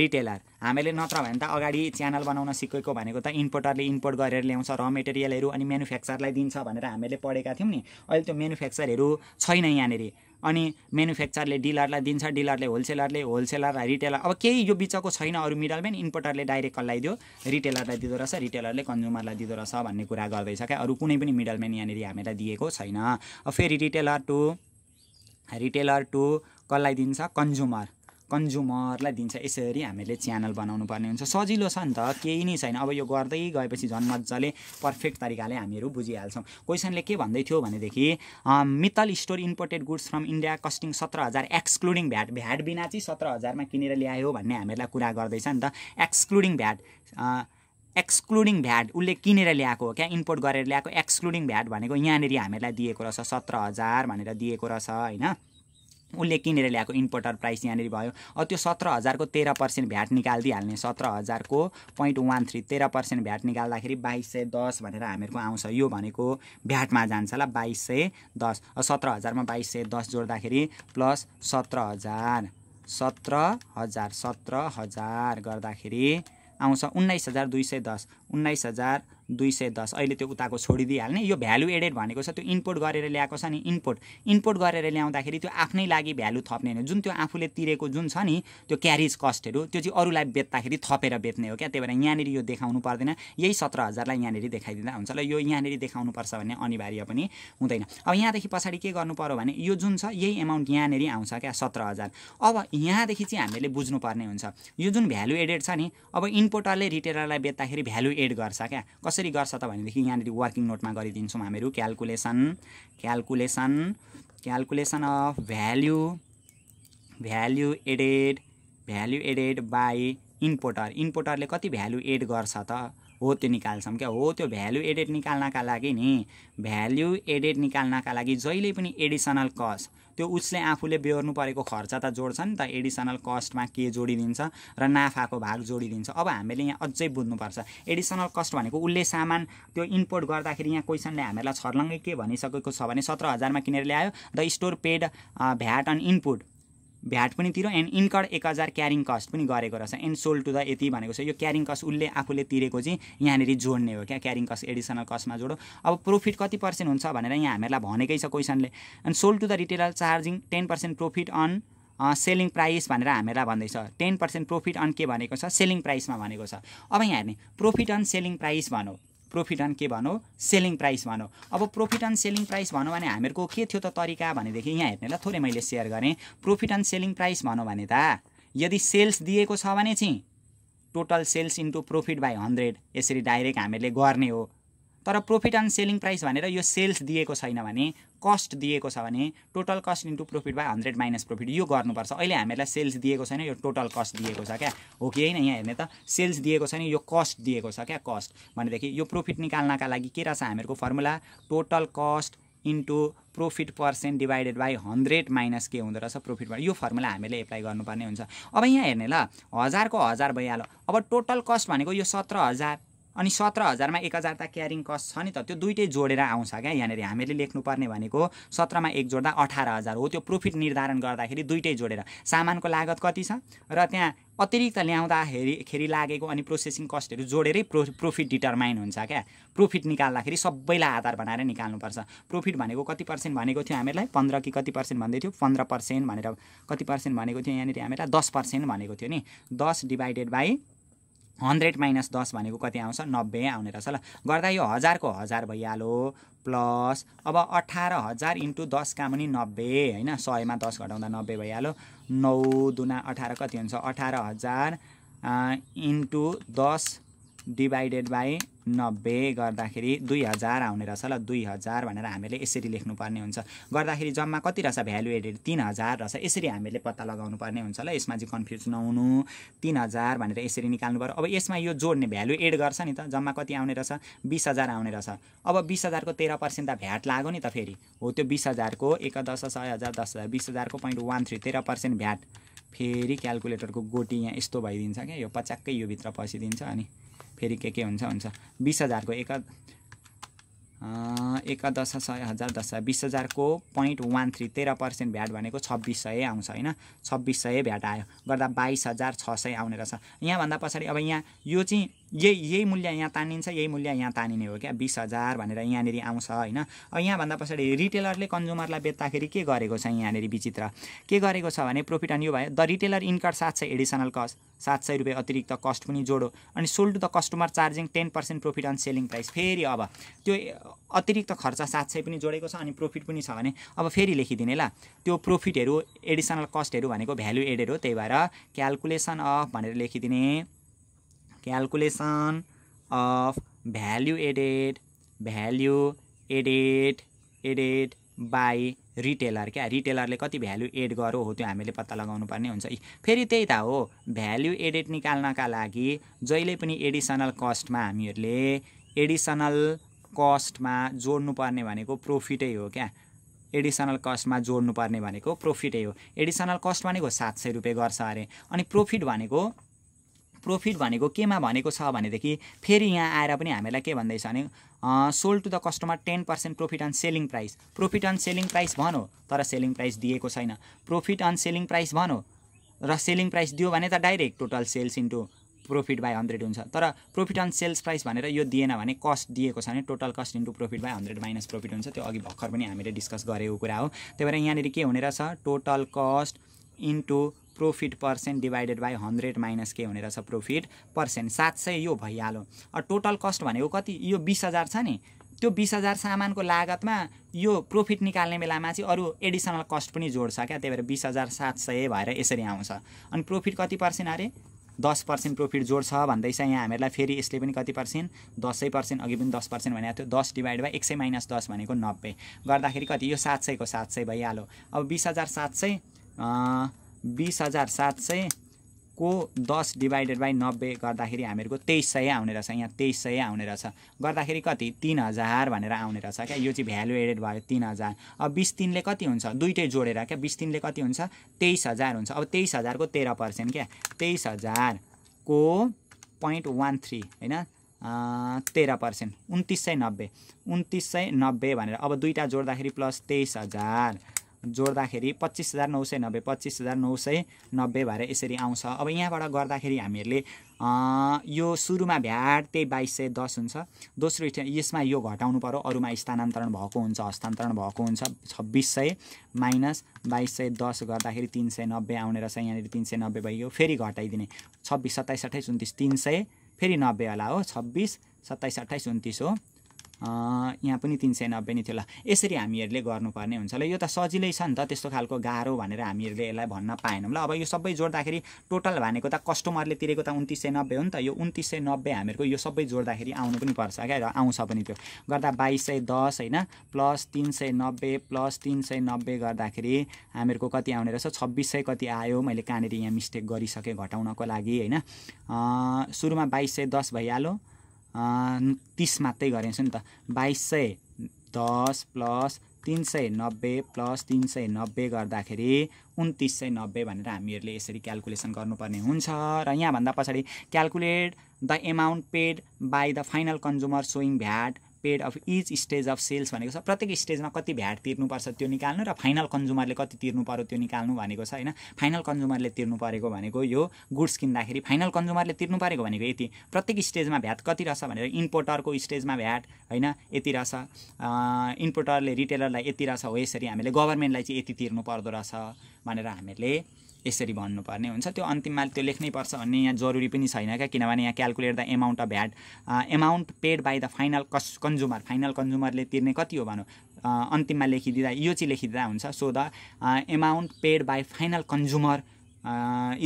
रिटेलर हामीले नत्र भने त अगाडि च्यानल बनाउन सिकेको भनेको त इम्पोर्टरले इम्पोर्ट गरेर ल्याउँछ र मेटेरियलहरू अनि म्यानुफ्याक्चरलाई दिन्छ भनेर हामीले पढेका थियौँ नि अहिले त्यो म्यानुफ्याक्चरहरू छैन यहाँनिर अनि म्यानुफ्याक्चरले डिलरलाई दिन्छ डिलरले होलसेलरले होलसेलरलाई रिटेलर अब केही यो बिचको छैन अरू मिडलम्यान इम्पोर्टरले डाइरेक्ट कसलाई दियो रिटेलरलाई दिँदो रहेछ रिटेलरले कन्ज्युमरलाई दिँदो रहेछ भन्ने कुरा गर्दैछ क्या अरू कुनै पनि मिडलम्यान यहाँनिर हामीलाई दिएको छैन फेरि रिटेलर टु रिटेलर टु कसलाई दिन्छ कन्ज्युमर कन्ज्युमरलाई दिन्छ यसरी हामीले च्यानल बनाउनु पर्ने हुन्छ सजिलो छ नि त केही नै छैन अब यो गर्दै गएपछि झन् मजाले पर्फेक्ट तरिकाले हामीहरू बुझिहाल्छौँ क्वेसनले के भन्दै थियो भनेदेखि Mittal store imported goods from India costing सत्र हजार एक्सक्लुडिङ भ्याट भ्याट बिना चाहिँ सत्र हजारमा किनेर ल्यायो भन्ने हामीहरूलाई कुरा गर्दैछ नि त एक्सक्लुडिङ भ्याट एक्सक्लुडिङ भ्याट उसले किनेर ल्याएको हो क्या इम्पोर्ट गरेर ल्याएको एक्सक्लुडिङ भ्याट भनेको यहाँनिर हामीहरूलाई दिएको रहेछ सत्र हजार भनेर दिएको रहेछ होइन उसले किनेर ल्याएको इम्पोर्टर प्राइस यहाँनिर भयो अब त्यो सत्र हजारको तेह्र पर्सेन्ट भ्याट निकालिदिइहाल्ने सत्र हजारको पोइन्ट वान थ्री तेह्र पर्सेन्ट भ्याट निकाल्दाखेरि बाइस सय दस भनेर हामीहरूको आउँछ यो भनेको भ्याटमा जान्छ होला बाइस सय दस सत्र हजारमा बाइस सय दस जोड्दाखेरि प्लस सत्र हजार सत्र हजार सत्र हजार गर्दाखेरि आउँछ उन्नाइस हजार दुई सय दस उन्नाइस हजार दुई सय दस अहिले त्यो उताको छोडिदिइहाल्ने यो भ्यालु एडेड भनेको छ त्यो इन्पोर्ट गरेर ल्याएको छ नि इन्पोर्ट इन्पोर्ट गरेर ल्याउँदाखेरि त्यो आफ्नै लागि भ्यालु थप्ने होइन जुन त्यो आफूले तिरेको जुन छ नि त्यो क्यारिज कस्टहरू त्यो चाहिँ अरूलाई बेच्दाखेरि थपेर बेच्ने हो क्या त्यही भएर यहाँनिर यो देखाउनु पर्दैन यही सत्र हजारलाई यहाँनिर देखाइदिँदा हुन्छ ल यो यहाँनिर पर्छ भन्ने अनिवार्य पनि हुँदैन अब यहाँदेखि पछाडि के गर्नु पऱ्यो भने यो जुन छ यही एमाउन्ट यहाँनिर आउँछ क्या सत्र हजार अब यहाँदेखि चाहिँ हामीले बुझ्नुपर्ने हुन्छ यो जुन भ्यालु एडेड छ नि अब इम्पोर्टरले रिटेलरलाई बेच्दाखेरि भ्यालु एड गर्छ क्या कसरी गर्छ त भनेदेखि यहाँनिर वर्किङ नोटमा गरिदिन्छौँ हामीहरू calculation calculation calculation of value value added value added by importer इम्पोर्टरले कति भ्याल्यु एड गर्छ त हो त्यो निकाल्छौँ क्या हो त्यो भ्याल्यु एडेड निकाल्नका लागि नि भ्याल्यु एडेड निकाल्नका लागि जहिले पनि एडिसनल कस्ट त्यो उसले आफूले बेहोर्नु परेको खर्च त जोड्छ नि त एडिसनल कस्टमा के जोडिदिन्छ र नाफाको भाग जोडिदिन्छ अब हामीले यहाँ अझै बुझ्नुपर्छ एडिसनल कस्ट भनेको उसले सामान त्यो इम्पोर्ट गर्दाखेरि यहाँ क्वेसनले हामीलाई छर्लङ्गै के भनिसकेको छ भने सत्र हजारमा किनेर ल्यायो the store paid VAT on input VAT पनि तिरो एन्ड इन्कर्ड एक हजार क्यारिङ कस्ट पनि गरेको रहेछ एन्ड सोल टु द यति भनेको छ यो क्यारिङ कस्ट उसले आफूले तिरेको चाहिँ यहाँनिर जोड्ने हो क्या क्यारिङ कस्ट एडिसनल कस्टमा जोडो अब प्रफिट कति पर्सेन्ट हुन्छ भनेर यहाँ हामीहरूलाई भनेकै छ क्वेसनले and sold to the retailer charging ten percent profit on selling price भनेर हामीहरूलाई भन्दैछ टेन पर्सेन्ट प्रफिट अन के भनेको छ सेलिङ प्राइसमा भनेको छ अब यहाँ हेर्ने प्रफिट अन सेलिङ प्राइस भनौँ प्रोफिट अन के भनौँ सेलिङ प्राइस भनौँ अब प्रोफिट अन सेलिङ प्राइस भनौँ भने हामीहरूको के थियो त तरिका भनेदेखि यहाँ हेर्नेलाई थोरै मैले सेयर गरेँ प्रोफिट अन सेलिङ प्राइस भनौँ भने त यदि सेल्स दिएको छ भने चाहिँ total sales into profit by hundred यसरी डाइरेक्ट हामीले गर्ने हो तर प्रोफिट एन्ड सेलिङ प्राइस भनेर यो सेल्स दिएको छैन भने कस्ट दिएको छ भने total cost into profit by hundred minus profit यो गर्नुपर्छ अहिले हामीहरूलाई सेल्स दिएको छैन यो टोटल कस्ट दिएको छ क्या हो कि होइन यहाँ हेर्ने त सेल्स दिएको छैन यो कस्ट दिएको छ क्या कस्ट भनेदेखि यो प्रोफिट निकाल्नका लागि के रहेछ हामीहरूको formula total cost into profit percent divided by hundred minus के हुँदो रहेछ प्रफिट यो फर्मुला हामीले एप्लाई गर्नुपर्ने हुन्छ अब यहाँ हेर्ने ल हजारको हजार भइहाल्यो अब टोटल कस्ट भनेको यो सत्र हजार अनि सत्र हजारमा एक हजार त क्यारिङ कस्ट छ नि त त्यो दुइटै जोडेर आउँछ क्या यहाँनिर हामीले लेख्नुपर्ने भनेको सत्रमा एक जोड्दा अठार हजार हो त्यो प्रफिट निर्धारण गर्दाखेरि दुइटै जोडेर सामानको लागत कति छ र त्यहाँ अतिरिक्त ल्याउँदाखेरि खेरि लागेको अनि प्रोसेसिङ कस्टहरू जोडेरै प्रो प्रोफिट डिटर्माइन हुन्छ क्या प्रोफिट निकाल्दाखेरि सबैलाई आधार बनाएर निकाल्नुपर्छ प्रोफिट भनेको कति पर्सेन्ट भनेको थियो हामीलाई पन्ध्र कि कति पर्सेन्ट भन्दै थियो पन्ध्र पर्सेन्ट भनेर कति पर्सेन्ट भनेको थियो यहाँनिर हामीलाई दस पर्सेन्ट भनेको थियो नि दस डिभाइडेड बाई हन्ड्रेड माइनस दस भनेको कति आउँछ नब्बे आउने रहेछ ल गर्दा यो हजारको हजार भइहाल्यो प्लस अब अठार हजार इन्टु दस कहाँ पनि नब्बे होइन सयमा दस घटाउँदा नब्बे भइहाल्यो नौ दुना अठार कति हुन्छ अठार हजार इन्टु दस डिभाइडेड बाई नब्बे गर्दाखेरि दुई हजार आउने रहेछ ल दुई हजार भनेर हामीले यसरी लेख्नुपर्ने हुन्छ गर्दाखेरि जम्मा कति रहेछ भ्यालु एडेड तिन हजार रहेछ यसरी हामीले पत्ता लगाउनु पर्ने हुन्छ ल यसमा चाहिँ कन्फ्युज नहुनु तिन हजार भनेर यसरी निकाल्नु पऱ्यो अब यसमा यो जोड्ने भ्यालु एड गर्छ नि त जम्मा कति आउने रहेछ बिस हजार आउने रहेछ अब बिस हजारको तेह्र पर्सेन्ट त भ्याट लाग्यो नि त फेरि हो त्यो बिस हजारको एक दस सय हजार दस हजार बिस हजारको पोइन्ट वान थ्री तेह्र पर्सेन्ट भ्याट फेरि क्यालकुलेटरको गोटी यहाँ यस्तो भइदिन्छ क्या यो पचाक्कै योभित्र पसिदिन्छ अनि फेरि के के हुन्छ हुन्छ बिस हजारको एक एकादश सय हजार दस बिस हजारको पोइन्ट वान थ्री तेह्र पर्सेन्ट भ्याट भनेको छब्बिस सय आउँछ होइन छब्बिस सय भ्याट आयो गर्दा बाइस हजार छ सय आउने रहेछ यहाँभन्दा पछाडि अब यहाँ यो चाहिँ यही यही मूल्य यहाँ तानिन्छ यही मूल्य यहाँ तानिने हो क्या बिस हजार भनेर यहाँनिर आउँछ होइन अब यहाँभन्दा पछाडि रिटेलरले कन्ज्युमरलाई बेच्दाखेरि के गरेको छ यहाँनिर विचित्र के गरेको छ भने प्रफिट अनि यो भयो द रिटेलर इन्कर सात सय एडिसनल कस्ट सात सय रुपियाँ अतिरिक्त कस्ट पनि जोडो अनि sold to the customer charging ten percent profit on selling price फेरि अब त्यो अतिरिक्त खर्च सात सय पनि जोडेको छ अनि प्रफिट पनि छ भने अब फेरि लेखिदिने ल त्यो प्रफिटहरू एडिसनल कस्टहरू भनेको भ्यालु एडेड हो त्यही भएर क्यालकुलेसन अफ भनेर लेखिदिने calculation of value added value added added by retailer क्या रिटेलरले कति भ्याल्यु एड गर्यो हो त्यो हामीले पत्ता लगाउनु पर्ने हुन्छ फेरि त्यही त हो भ्याल्यु एडेड निकाल्नका लागि जहिले पनि एडिसनल कस्टमा हामीहरूले एडिसनल कस्टमा जोड्नुपर्ने भनेको प्रोफिटै हो क्या एडिसनल कस्टमा जोड्नुपर्ने भनेको प्रोफिटै हो एडिसनल कस्ट भनेको सात सय रुपियाँ गर्छ अरे अनि प्रोफिट भनेको प्रोफिट भनेको केमा भनेको छ भनेदेखि फेरि यहाँ आएर पनि हामीलाई के भन्दैछ भने sold to the customer ten percent profit on selling price profit on selling price भनौँ तर सेलिङ प्राइस दिएको छैन प्रोफिट अन सेलिङ प्राइस भनौँ र सेलिङ प्राइस दियो भने त direct total sales into profit by hundred हुन्छ तर प्रोफिट अन सेल्स प्राइस भनेर यो दिएन भने कस्ट दिएको छ भने total cost into profit by hundred minus profit हुन्छ त्यो अघि भर्खर पनि हामीले डिस्कस गरेको कुरा हो त्यही भएर यहाँनिर के हुने रहेछ total cost into profit percent divided by hundred minus के हुने रहेछ प्रोफिट पर्सेन्ट सात सय यो भइहाल्यो टोटल कस्ट भनेको कति यो बिस हजार छ नि त्यो बिस हजार सामानको लागतमा यो प्रोफिट निकाल्ने बेलामा चाहिँ अरू एडिसनल कस्ट पनि जोड्छ क्या त्यही भएर बिस हजार सात सय भएर यसरी आउँछ अनि प्रोफिट कति पर्सेन्ट अरे दस पर्सेन्ट प्रोफिट जोड्छ भन्दैछ यहाँ हामीहरूलाई फेरि यसले पनि कति पर्सेन्ट दसै पर्सेन्ट अघि पनि दस पर्सेन्ट भनेको थियो दस डिभाइड बाई एक सय माइनस दस भनेको नब्बे गर्दाखेरि कति यो सात सयको सात सय भइहाल्यो अब बिस हजार सात सय बिस हजार सात सय को दस डिभाइडेड बाई नब्बे गर्दाखेरि हामीहरूको तेइस सय आउने रहेछ यहाँ तेइस सय आउने रहेछ गर्दाखेरि कति तिन हजार भनेर आउने रहेछ क्या यो चाहिँ भ्यालु एडेड भयो तिन हजार अब बिस तिनले कति हुन्छ दुइटै जोडेर क्या बिस तिनले कति हुन्छ तेइस हजार हुन्छ अब तेइस हजारको तेह्र पर्सेन्ट क्या तेइस हजारको पोइन्ट वान थ्री होइन तेह्र पर्सेन्ट उन्तिस सय नब्बे उन्तिस सय नब्बे भनेर अब दुईवटा जोड्दाखेरि प्लस तेइस हजार जोड्दाखेरि पच्चिस हजार नौ सय नब्बे पच्चिस हजार नौ सय नब्बे भएर यसरी आउँछ अब यहाँबाट गर्दाखेरि हामीहरूले यो सुरुमा भ्याट त्यही बाइस सय दस हुन्छ दोस्रो यसमा यो घटाउनु पऱ्यो अरूमा स्थानान्तरण भएको हुन्छ हस्तान्तरण भएको हुन्छ छब्बिस सय माइनस बाइस सय दस गर्दाखेरि तिन सय नब्बे आउने रहेछ यहाँनिर तिन सय नब्बे भइयो फेरि घटाइदिने छब्बिस सत्ताइस अट्ठाइस उन्तिस तिन सय फेरि नब्बे होला हो छब्बिस सत्ताइस अट्ठाइस उन्तिस हो यहाँ पनि तिन सय नब्बे नै थियो ल यसरी हामीहरूले गर्नुपर्ने हुन्छ ल यो त सजिलै छ नि त त्यस्तो खालको गाह्रो भनेर हामीहरूले यसलाई भन्न पाएनौँ ल अब यो सबै जोड्दाखेरि टोटल भनेको त कस्टमरले तिरेको त उन्तिस सय नब्बे हो नि त यो उन्तिस सय नब्बे हामीहरूको यो सबै जोड्दाखेरि आउनु पनि पर्छ क्या र आउँछ पनि त्यो गर्दा बाइस सय दस होइन प्लस तिन सय नब्बे प्लस तिन सय नब्बे गर्दाखेरि हामीहरूको कति आउने रहेछ छब्बिस सय कति आयो मैले कहाँनिर यहाँ मिस्टेक गरिसकेँ घटाउनको लागि होइन सुरुमा बाइस सय दस भइहाल्यो तिस मात्रै गरेको छु नि त बाइस सय दस प्लस तिन सय नब्बे प्लस तिन सय नब्बे गर्दाखेरि उन्तिस सय नब्बे भनेर हामीहरूले यसरी क्यालकुलेसन गर्नुपर्ने हुन्छ र यहाँभन्दा पछाडि calculate the amount paid by the final consumer showing VAT paid of each stage of sales भनेको छ प्रत्येक स्टेजमा कति भ्याट तिर्नुपर्छ त्यो निकाल्नु र फाइनल कन्ज्युमरले कति तिर्नु पऱ्यो त्यो निकाल्नु भनेको छ होइन फाइनल कन्ज्युमरले तिर्नु परेको भनेको यो गुड्स किन्दाखेरि फाइनल कन्ज्युमरले तिर्नु परेको भनेको यति प्रत्येक स्टेजमा भ्याट कति रहेछ भनेर इम्पोर्टरको स्टेजमा भ्याट होइन यति रहेछ इम्पोर्टरले रिटेलरलाई यति रहेछ हो यसरी हामीले गभर्मेन्टलाई चाहिँ यति तिर्नु पर्दो रहेछ भनेर हामीले यसरी भन्नुपर्ने हुन्छ त्यो अन्तिममा त्यो लेख्नै पर्छ भन्ने यहाँ जरुरी पनि छैन क्या किनभने यहाँ calculate the amount of VAT amount paid by the final con consumer final कन्ज्युमरले तिर्ने कति हो भनौँ अन्तिममा लेखिदिँदा यो चाहिँ लेखिदिँदा हुन्छ so the amount paid by final consumer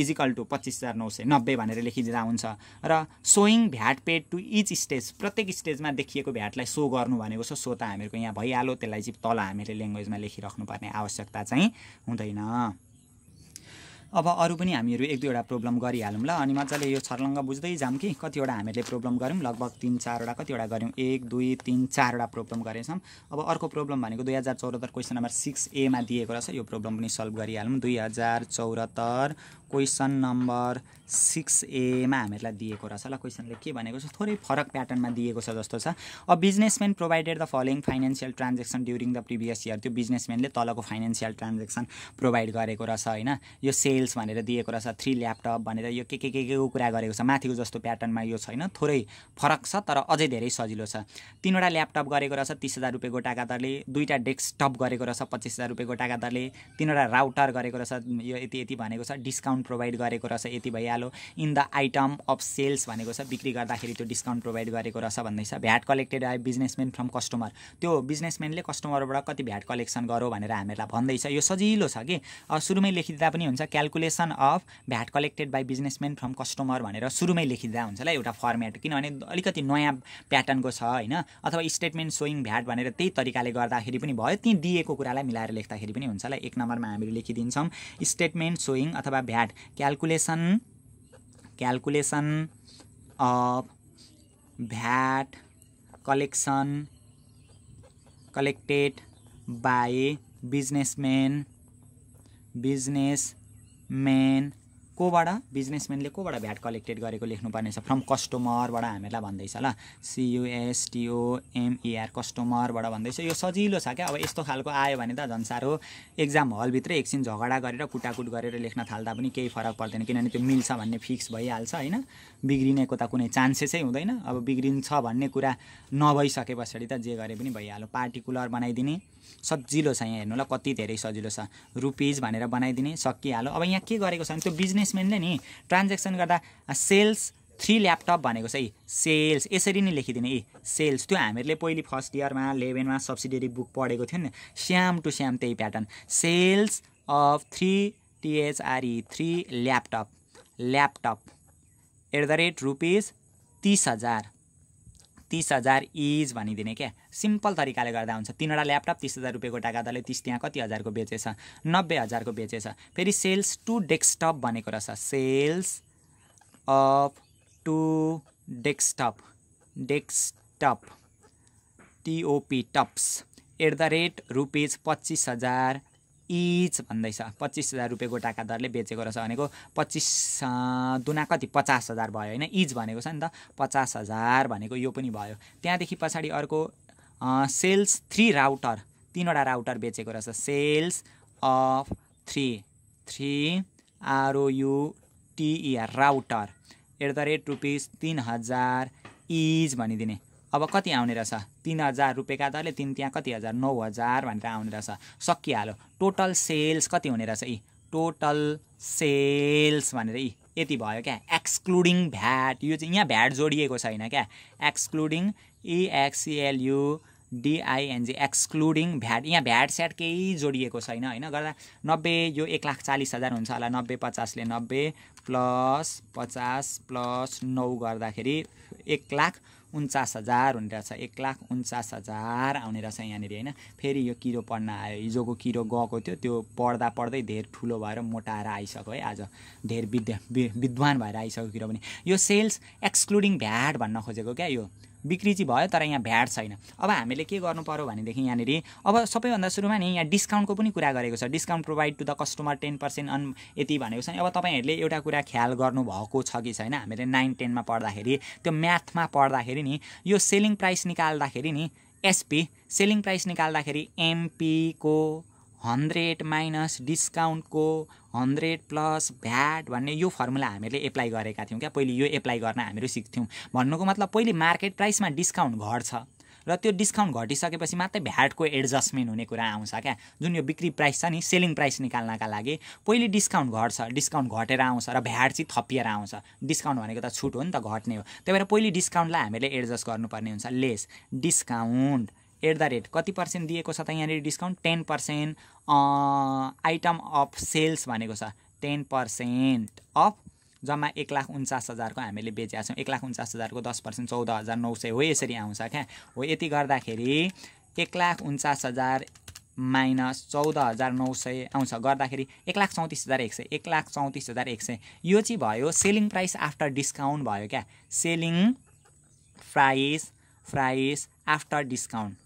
equal to पच्चिस हजार नौ सय नब्बे भनेर लेखिदिँदा हुन्छ र showing VAT paid to each stage प्रत्येक स्टेजमा देखिएको भ्याटलाई सो गर्नु भनेको छ सो त हामीहरूको यहाँ भइहाल्यो त्यसलाई चाहिँ तल हामीले ल्याङ्ग्वेजमा लेखिराख्नुपर्ने आवश्यकता चाहिँ हुँदैन अब अरू पनि हामीहरू एक दुईवटा प्रब्लम गरिहालौँ ल अनि मजाले यो छर्लङ्ग बुझ्दै जाऊँ कि कतिवटा हामीले प्रब्लम गऱ्यौँ लगभग तिन चारवटा कतिवटा गऱ्यौँ एक दुई तिन चारवटा प्रब्लम गरेछौँ अब अर्को प्रब्लम भनेको दुई हजार चौरात्तर क्वेसन नम्बर सिक्स एमा दिएको रहेछ यो प्रब्लम पनि सल्भ गरिहालौँ दुई हजार चौरात्तर क्वेसन नम्बर सिक्स एमा हामीहरूलाई दिएको रहेछ ल क्वेसनले के भनेको छ थोरै फरक प्याटर्नमा दिएको छ जस्तो छ अब businessman provided the following financial transaction during the previous year त्यो बिजनेसम्यानले तलको फाइनेन्सियल ट्रान्जेक्सन प्रोभाइड गरेको रहेछ होइन यो सेल्स भनेर दिएको रहेछ थ्री ल्यापटप भनेर यो के के के के को कुरा गरेको छ माथिको जस्तो प्याटर्नमा यो छैन थोरै फरक छ तर अझै धेरै सजिलो छ तिनवटा ल्यापटप गरेको रहेछ तिस हजार रुपियाँ गोटाका दरले दुईवटा डेस्कटप गरेको रहेछ पच्चिस हजार रुपियाँ गोटाका दरले तिनवटा राउटर गरेको रहेछ यो यति यति भनेको छ डिस्काउन्ट डिस्काउन्ट प्रोभाइड गरेको रहेछ यति भइहाल्यो in the item of sales भनेको छ बिक्री गर्दाखेरि त्यो डिस्काउन्ट प्रोभाइड गरेको रहेछ भन्दैछ VAT collected by businessman from customer त्यो बिजनेसम्यानले कस्टमरबाट कति भ्याट कलेक्सन गरौँ भनेर हामीहरूलाई भन्दैछ यो सजिलो छ कि सुरुमै लेखिदिँदा पनि हुन्छ calculation of VAT collected by businessman from customer भनेर सुरुमै लेखिदिँदा हुन्छ ल एउटा फर्मेट किनभने अलिकति नयाँ प्याटर्नको छ होइन अथवा स्टेटमेन्ट सोइङ भ्याट भनेर त्यही तरिकाले गर्दाखेरि पनि भयो त्यहीँ दिएको कुरालाई मिलाएर लेख्दाखेरि पनि हुन्छ ल एक नम्बरमा हामीले लेखिदिन्छौँ स्टेटमेन्ट सोइङ अथवा VAT that calculation calculation of VAT collection collected by businessman businessman कोबाट बिजनेसम्यानले कोबाट भ्याट कलेक्टेड गरेको लेख्नुपर्ने छ फ्रम कस्टमरबाट हामीहरूलाई भन्दैछ ल सियुएसटिओएमइआर कस्टमरबाट e भन्दैछ यो सजिलो छ क्या अब यस्तो खालको आयो भने त झन् साह्रो एक्जाम हलभित्रै एकछिन झगडा गरेर कुटाकुट गरेर लेख्न थाल्दा पनि केही फरक पर्दैन किनभने त्यो मिल्छ भन्ने फिक्स भइहाल्छ होइन बिग्रिनेको त कुनै चान्सेसै हुँदैन अब बिग्रिन्छ भन्ने कुरा नभइसके पछाडि त जे गरे पनि भइहाल्यो पार्टिकुलर बनाइदिने सजिलो छ यहाँ हेर्नु ल कति धेरै सजिलो छ रुपिज भनेर बनाइदिने सकिहाल्यो अब यहाँ के गरेको छ भने त्यो बिजनेसम्यानले नि ट्रान्जेक्सन गर्दा सेल्स थ्री ल्यापटप भनेको छ चाहिँ सेल्स यसरी नै लेखिदिने ए सेल्स त्यो हामीहरूले पहिले फर्स्ट इयरमा इलेभेनमा सब्सिडेरी बुक पढेको थियो नि स्याम टु स्याम त्यही pattern sales of three T H R E three laptop laptop at the rate rupees तिस हजार तिस हजार इज भनिदिने क्या सिम्पल तरिकाले गर्दा हुन्छ तिनवटा ल्यापटप तिस हजार रुपियाँको दरले तिस त्यहाँ कति हजारको बेचेछ नब्बे हजारको बेचेछ फेरि सेल्स टु डेस्कटप भनेको रहेछ sales of two desktop desktop T O P tops at the rate rupees पच्चिस हजार इच भन्दैछ पच्चिस हजार रुपियाँ गोटाका दरले बेचेको रहेछ भनेको पच्चिस दुना कति पचास हजार भयो होइन इज भनेको छ नि त पचास हजार भनेको यो पनि भयो त्यहाँदेखि पछाडि अर्को सेल्स थ्री राउटर तिनवटा राउटर बेचेको रहेछ sales of three three R O U T E R router at the rate rupees तिन हजार इज भनिदिने अब कति आउने रहेछ तिन हजार रुपियाँका दरले तिन त्यहाँ कति हजार नौ हजार भनेर आउने रहेछ सकिहाल्यो टोटल सेल्स कति हुने रहेछ यी टोटल सेल्स भनेर यी यति भयो क्या एक्सक्लुडिङ भ्याट यो चाहिँ यहाँ भ्याट जोडिएको छैन क्या excluding E X C L U e D I N G excluding VAT यहाँ भ्याट स्याट केही जोडिएको छैन होइन गर्दा नब्बे यो एक लाख चालिस हजार हुन्छ होला नब्बे पचासले नब्बे प्लस पचास प्लस नौ गर्दाखेरि एक लाख उन्चास हजार हुने रहेछ एक लाख उन्चास हजार आउने रहेछ यहाँनिर होइन फेरि यो किरो पढ्न आयो हिजोको किरो गएको थियो त्यो पढ्दा पढ्दै धेर ठुलो भएर मोटाएर आइसक्यो है आज धेर विद्या विद्वान भएर आइसक्यो किरो पनि यो सेल्स एक्सक्लुडिङ भ्याट भन्न खोजेको क्या यो बिक्री चाहिँ भयो तर यहाँ भ्याट छैन अब हामीले के गर्नु पऱ्यो भनेदेखि यहाँनिर अब सबैभन्दा सुरुमा नि यहाँ डिस्काउन्टको पनि कुरा गरेको छ discount provide to the customer ten percent on यति भनेको छ नि अब तपाईँहरूले एउटा कुरा ख्याल गर्नुभएको छ कि छैन हामीले नाइन टेनमा पढ्दाखेरि त्यो म्याथमा पढ्दाखेरि नि यो सेलिङ प्राइस निकाल्दाखेरि नि एसपी सेलिङ प्राइस निकाल्दाखेरि एमपीको हन्ड्रेड माइनस डिस्काउन्टको हन्ड्रेड प्लस भ्याट भन्ने यो फर्मुला हामीले एप्लाई गरेका थियौँ क्या पहिले यो एप्लाई गर्न हामीहरू सिक्थ्यौँ भन्नुको मतलब पहिले मार्केट प्राइसमा डिस्काउन्ट घट्छ र त्यो डिस्काउन्ट घटिसकेपछि मात्रै भ्याटको एडजस्टमेन्ट हुने कुरा आउँछ क्या जुन यो बिक्री प्राइस छ नि सेलिङ प्राइस निकाल्नका लागि पहिले डिस्काउन्ट घट्छ डिस्काउन्ट घटेर आउँछ र भ्याट चाहिँ थपिएर आउँछ डिस्काउन्ट भनेको त छुट हो नि त घट्ने हो त्यही भएर पहिले डिस्काउन्टलाई हामीले एडजस्ट गर्नुपर्ने हुन्छ less discount at the rate कति पर्सेन्ट दिएको छ त यहाँनिर discount ten percent item of sales भनेको छ टेन पर्सेन्ट अफ जम्मा एक लाख उन्चास हजारको हामीले बेचेका छौँ एक लाख उन्चास हजारको दस पर्सेन्ट चौध हजार नौ सय हो यसरी आउँछ क्या हो यति गर्दाखेरि एक लाख उन्चास हजार माइनस चौध हजार नौ सय आउँछ गर्दाखेरि एक लाख चौतिस हजार एक सय एक लाख चौतिस हजार एक सय यो चाहिँ भयो सेलिङ प्राइस आफ्टर डिस्काउन्ट भयो क्या selling price price after discount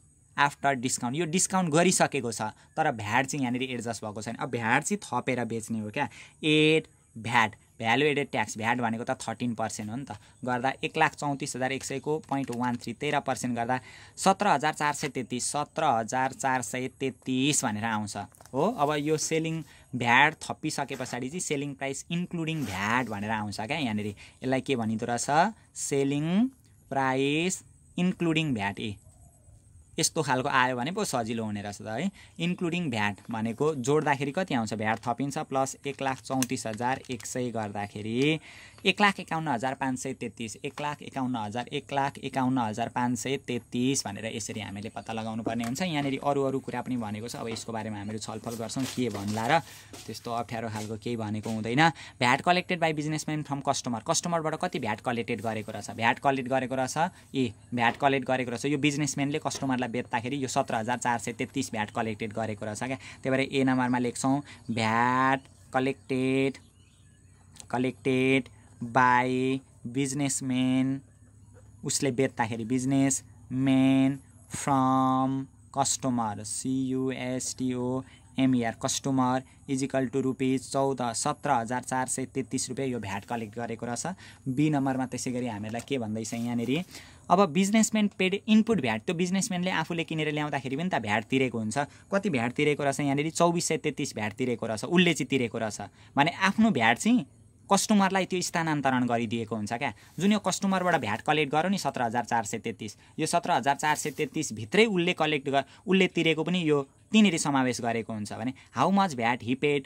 after discount यो डिस्काउन्ट गरिसकेको छ तर भ्याट चाहिँ यहाँनिर एडजस्ट भएको छैन अब भ्याट चाहिँ थपेर बेच्ने हो क्या add VAT value added tax VAT भनेको त थर्टिन पर्सेन्ट हो नि त गर्दा एक लाख चौतिस हजार एक सयको पोइन्ट वान थ्री तेह्र पर्सेन्ट गर्दा सत्र हजार चार सय तेत्तिस सत्र हजार चार सय तेत्तिस भनेर आउँछ हो अब यो सेलिङ भ्याट थपिसके पछाडि चाहिँ सेलिङ प्राइस इन्क्लुडिङ भ्याट भनेर आउँछ क्या यहाँनिर यसलाई के भनिँदो रहेछ सेलिङ प्राइस इन्क्लुडिङ भ्याट ए यस्तो खालको आयो भने पो सजिलो हुने रहेछ त है इन्क्लुडिङ भ्याट भनेको जोड्दाखेरि कति आउँछ भ्याट थपिन्छ प्लस एक लाख चौतिस हजार एक सय गर्दाखेरि एक लाख एकाउन्न हजार पाँच सय तेत्तिस एक लाख एकाउन्न हजार एक लाख एकाउन्न हजार पाँच सय तेत्तिस भनेर यसरी हामीले पत्ता लगाउनु पर्ने हुन्छ यहाँनिर अरू अरू कुरा पनि भनेको छ अब यसको बारेमा हामीहरू छलफल गर्छौँ के भन्ला र त्यस्तो अप्ठ्यारो खालको केही भनेको हुँदैन VAT collected by businessman from customer कस्टमरबाट कति भ्याट कलेक्टेड गरेको रहेछ भ्याट कलेक्ट गरेको रहेछ ए भ्याट कलेक्ट गरेको रहेछ यो बिजनेसम्यानले कस्टमरलाई बेच्दाखेरि यो सत्र हजार चार सय तेत्तिस भ्याट कलेक्टेड गरेको रहेछ क्या त्यही भएर ए नम्बरमा लेख्छौँ VAT collected collected by businessman उसले बेच्दाखेरि businessman from customer C U S T O M E R customer equal to rupees चौध सत्र हजार चार सय तेत्तिस रुपियाँ यो भ्याट कलेक्ट गरेको रहेछ बी नम्बरमा त्यसै गरी हामीहरूलाई के भन्दैछ यहाँनिर अब बिजनेसम्यान पेड इनपुट भ्याट त्यो बिजनेसम्यानले आफूले किनेर ल्याउँदाखेरि पनि त भ्याट तिरेको हुन्छ कति भ्याट तिरेको रहेछ यहाँनिर चौबिस सय तेत्तिस भ्याट तिरेको रहेछ उसले चाहिँ तिरेको रहेछ भने आफ्नो भ्याट चाहिँ कस्टमरलाई त्यो स्थानान्तरण गरिदिएको हुन्छ क्या जुन यो कस्टमरबाट भ्याट कलेक्ट गर्यो नि सत्र हजार चार सय तेत्तिस यो सत्र हजार चार सय तेत्तिसभित्रै उसले कलेक्ट गर उसले तिरेको पनि यो तिनीहरू समावेश गरेको हुन्छ भने हाउ मच भ्याट हिपेड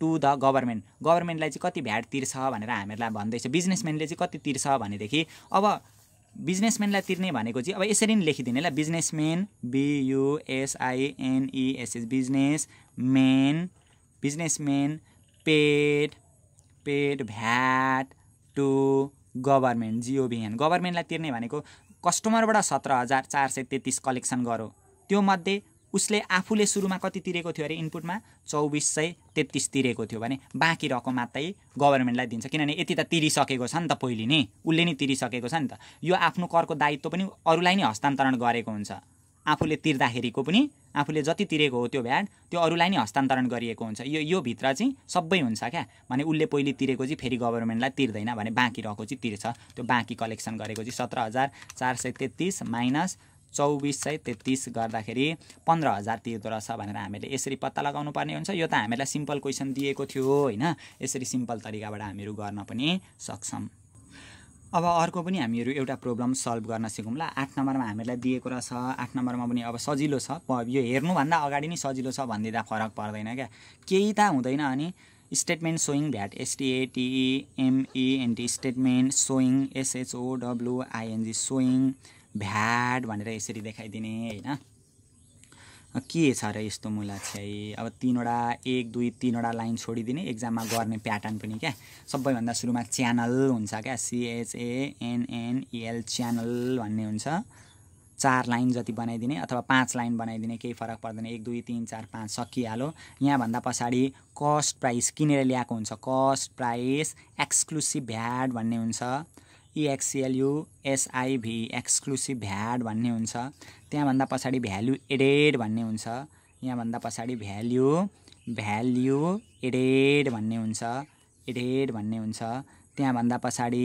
टु द गभर्मेन्ट गभर्मेन्टलाई चाहिँ कति भ्याट तिर्छ भनेर हामीहरूलाई भन्दैछ बिजनेसम्यानले चाहिँ कति तिर्छ भनेदेखि अब बिजनेसम्यानलाई तिर्ने भनेको चाहिँ अब यसरी नै लेखिदिने ल businessman बियुएसआइएनइएसएस e business main businessman paid paid VAT to government जिओबिएन गभर्मेन्टलाई तिर्ने भनेको कस्टमरबाट सत्र हजार चार सय तेत्तिस कलेक्सन त्यो त्योमध्ये उसले आफूले सुरुमा कति तिरेको थियो अरे इनपुटमा चौबिस सय तेत्तिस तिरेको थियो भने बाँकी रकम मात्रै गभर्मेन्टलाई दिन्छ किनभने यति त तिरिसकेको छ नि त पहिले नि उसले नै तिरिसकेको छ नि त यो आफ्नो करको दायित्व पनि अरूलाई नै हस्तान्तरण गरेको हुन्छ आफूले तिर्दाखेरिको पनि आफूले जति तिरेको हो त्यो भ्याट त्यो अरूलाई नै हस्तान्तरण गरिएको हुन्छ यो यो भित्र चाहिँ सबै हुन्छ क्या भने उसले पहिले तिरेको चाहिँ फेरि गभर्मेन्टलाई तिर्दैन भने बाँकी रहेको चाहिँ तिर्छ त्यो बाँकी कलेक्सन गरेको चाहिँ सत्र हजार चार सय तेत्तिस माइनस चौबिस सय तेत्तिस गर्दाखेरि पन्ध्र हजार तिर्दो रहेछ भनेर हामीले यसरी पत्ता लगाउनु पर्ने हुन्छ यो त हामीलाई सिम्पल क्वेसन दिएको थियो होइन यसरी सिम्पल तरिकाबाट हामीहरू गर्न पनि सक्छौँ अब अर्को पनि हामीहरू एउटा प्रब्लम सल्भ गर्न सिकौँला आठ नम्बरमा हामीहरूलाई दिएको रहेछ आठ नम्बरमा पनि अब सजिलो छ यो हेर्नुभन्दा अगाडि नै सजिलो छ भनिदिँदा फरक पर्दैन क्या केही त हुँदैन अनि statement showing VAT M E N T statement showing S H O W I N G showing VAT भनेर यसरी देखाइदिने होइन के छ र यस्तो मुला चाहिँ अब तिनवटा एक दुई तिनवटा लाइन छोडिदिने एक्जाममा गर्ने प्याटर्न पनि क्या सबैभन्दा सुरुमा च्यानल हुन्छ क्या सिएचएएनएनइएल च्यानल e भन्ने हुन्छ चार लाइन जति बनाइदिने अथवा पाँच लाइन बनाइदिने केही फरक पर्दैन एक दुई तिन चार पाँच सकिहालो यहाँभन्दा पछाडि कस्ट प्राइस किनेर ल्याएको हुन्छ कस्ट प्राइस एक्सक्लुसिभ भ्याड भन्ने हुन्छ एसआइभी एक्सक्लुसिभ भ्याड भन्ने हुन्छ त्यहाँभन्दा पछाडि भ्याल्यु एडेड भन्ने हुन्छ यहाँभन्दा पछाडि भ्याल्यु भ्याल्यु एडेड भन्ने हुन्छ एडेड भन्ने हुन्छ त्यहाँभन्दा पछाडि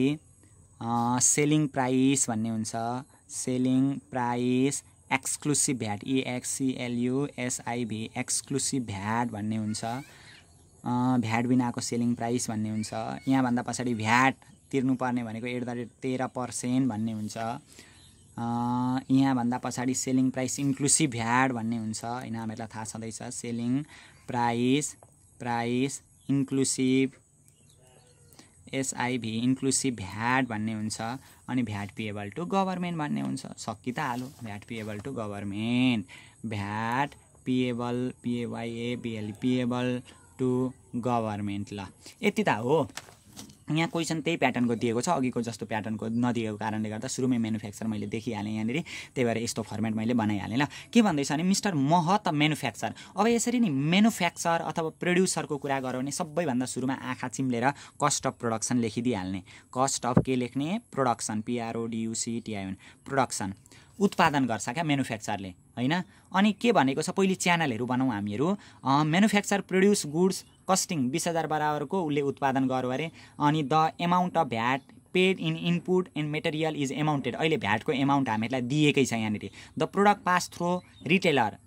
सेलिङ प्राइस भन्ने हुन्छ selling price exclusive VAT S I V exclusive VAT भन्ने हुन्छ भ्याड बिनाको सेलिङ प्राइस भन्ने हुन्छ यहाँभन्दा पछाडि भ्याट तिर्नुपर्ने भनेको एट द रेट तेह्र पर्सेन्ट भन्ने हुन्छ यहाँभन्दा पछाडि सेलिङ प्राइस इन्क्लुसिभ भ्याड भन्ने हुन्छ होइन हामीहरूलाई थाहा छँदैछ selling price price inclusive S I V inclusive VAT भन्ने हुन्छ अनि भ्याट पिएबल टु गभर्मेन्ट भन्ने हुन्छ सकि त हालो VAT payable to government VAT payable P A Y A P L payable to government ल यति त हो यहाँ क्वेसन त्यही प्याटर्नको दिएको छ अघिको जस्तो प्याटर्नको नदिएको कारणले गर्दा सुरुमै म्यानुफ्याक्चर मैले देखिहालेँ यहाँनिर त्यही भएर यस्तो फर्मेट मैले बनाइहालेँ ल के भन्दैछ भने मिस्टर महत म्यानुफ्याक्चर अब यसरी नि म्यानुफ्याक्चर अथवा प्रड्युसरको कुरा गऱ्यो भने सबैभन्दा सुरुमा आँखा चिम्लेर कस्ट अफ प्रडक्सन लेखिदिइहाल्ने कस्ट अफ के लेख्ने प्रडक्सन पिआरओडियुसिटिआइएन प्रडक्सन उत्पादन गर्छ क्या म्यानुफ्याक्चरले होइन अनि के भनेको छ पहिले च्यानलहरू बनाउँ हामीहरू म्यानुफ्याक्चर प्रड्युस गुड्स कस्टिङ बिस हजार बराबरको उसले उत्पादन गर्यो अरे अनि the amount of VAT paid in input and material is amounted अहिले भ्याटको एमाउन्ट हामीहरूलाई दिएकै छ यहाँनिर the product pass through retailer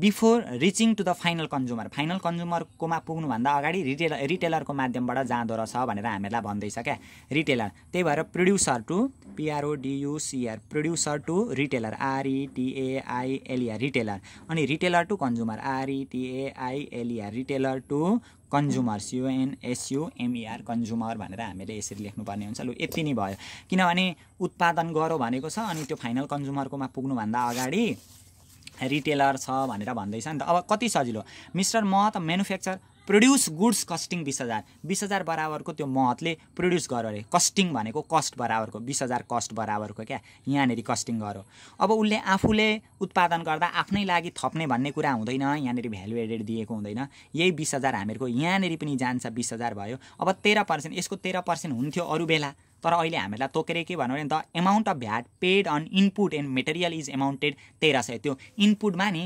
before reaching to the final consumer final कन्ज्युमरकोमा पुग्नुभन्दा अगाडि रिटेल रिटेलरको माध्यमबाट जाँदो रहेछ भनेर हामीलाई भन्दैछ क्या रिटेलर त्यही भएर producer to पिआरओडियुसिआर producer to retailer आरइटिएआइएलआर e e retailer अनि retailer to consumer आरइटिएआइएलआर e retailer to consumer सियुएनएसयुएमइआर consumer भनेर हामीले यसरी लेख्नुपर्ने हुन्छ लु यति नै भयो किनभने उत्पादन गरौँ भनेको छ अनि त्यो फाइनल कन्ज्युमरकोमा पुग्नुभन्दा अगाडि रिटेलर छ भनेर भन्दैछ नि त अब कति सजिलो मिस्टर महत म्यानुफ्याक्चर प्रड्युस गुड्स कस्टिङ बिस हजार बिस हजार बराबरको त्यो महतले प्रड्युस गर अरे कस्टिङ भनेको कस्ट बराबरको बिस हजार कस्ट बराबरको क्या यहाँनिर कस्टिङ गर अब उसले आफूले उत्पादन गर्दा आफ्नै लागि थप्ने भन्ने कुरा हुँदैन यहाँनिर भ्यालु एडेड दिएको हुँदैन यही बिस हजार हामीहरूको यहाँनिर पनि जान्छ बिस हजार भयो अब तेह्र पर्सेन्ट यसको तेह्र पर्सेन्ट हुन्थ्यो अरू बेला तर अहिले हामीलाई तोकेर के भन्यो भने the amount of VAT paid on input and material is amounted तेह्र सय त्यो इनपुटमा नि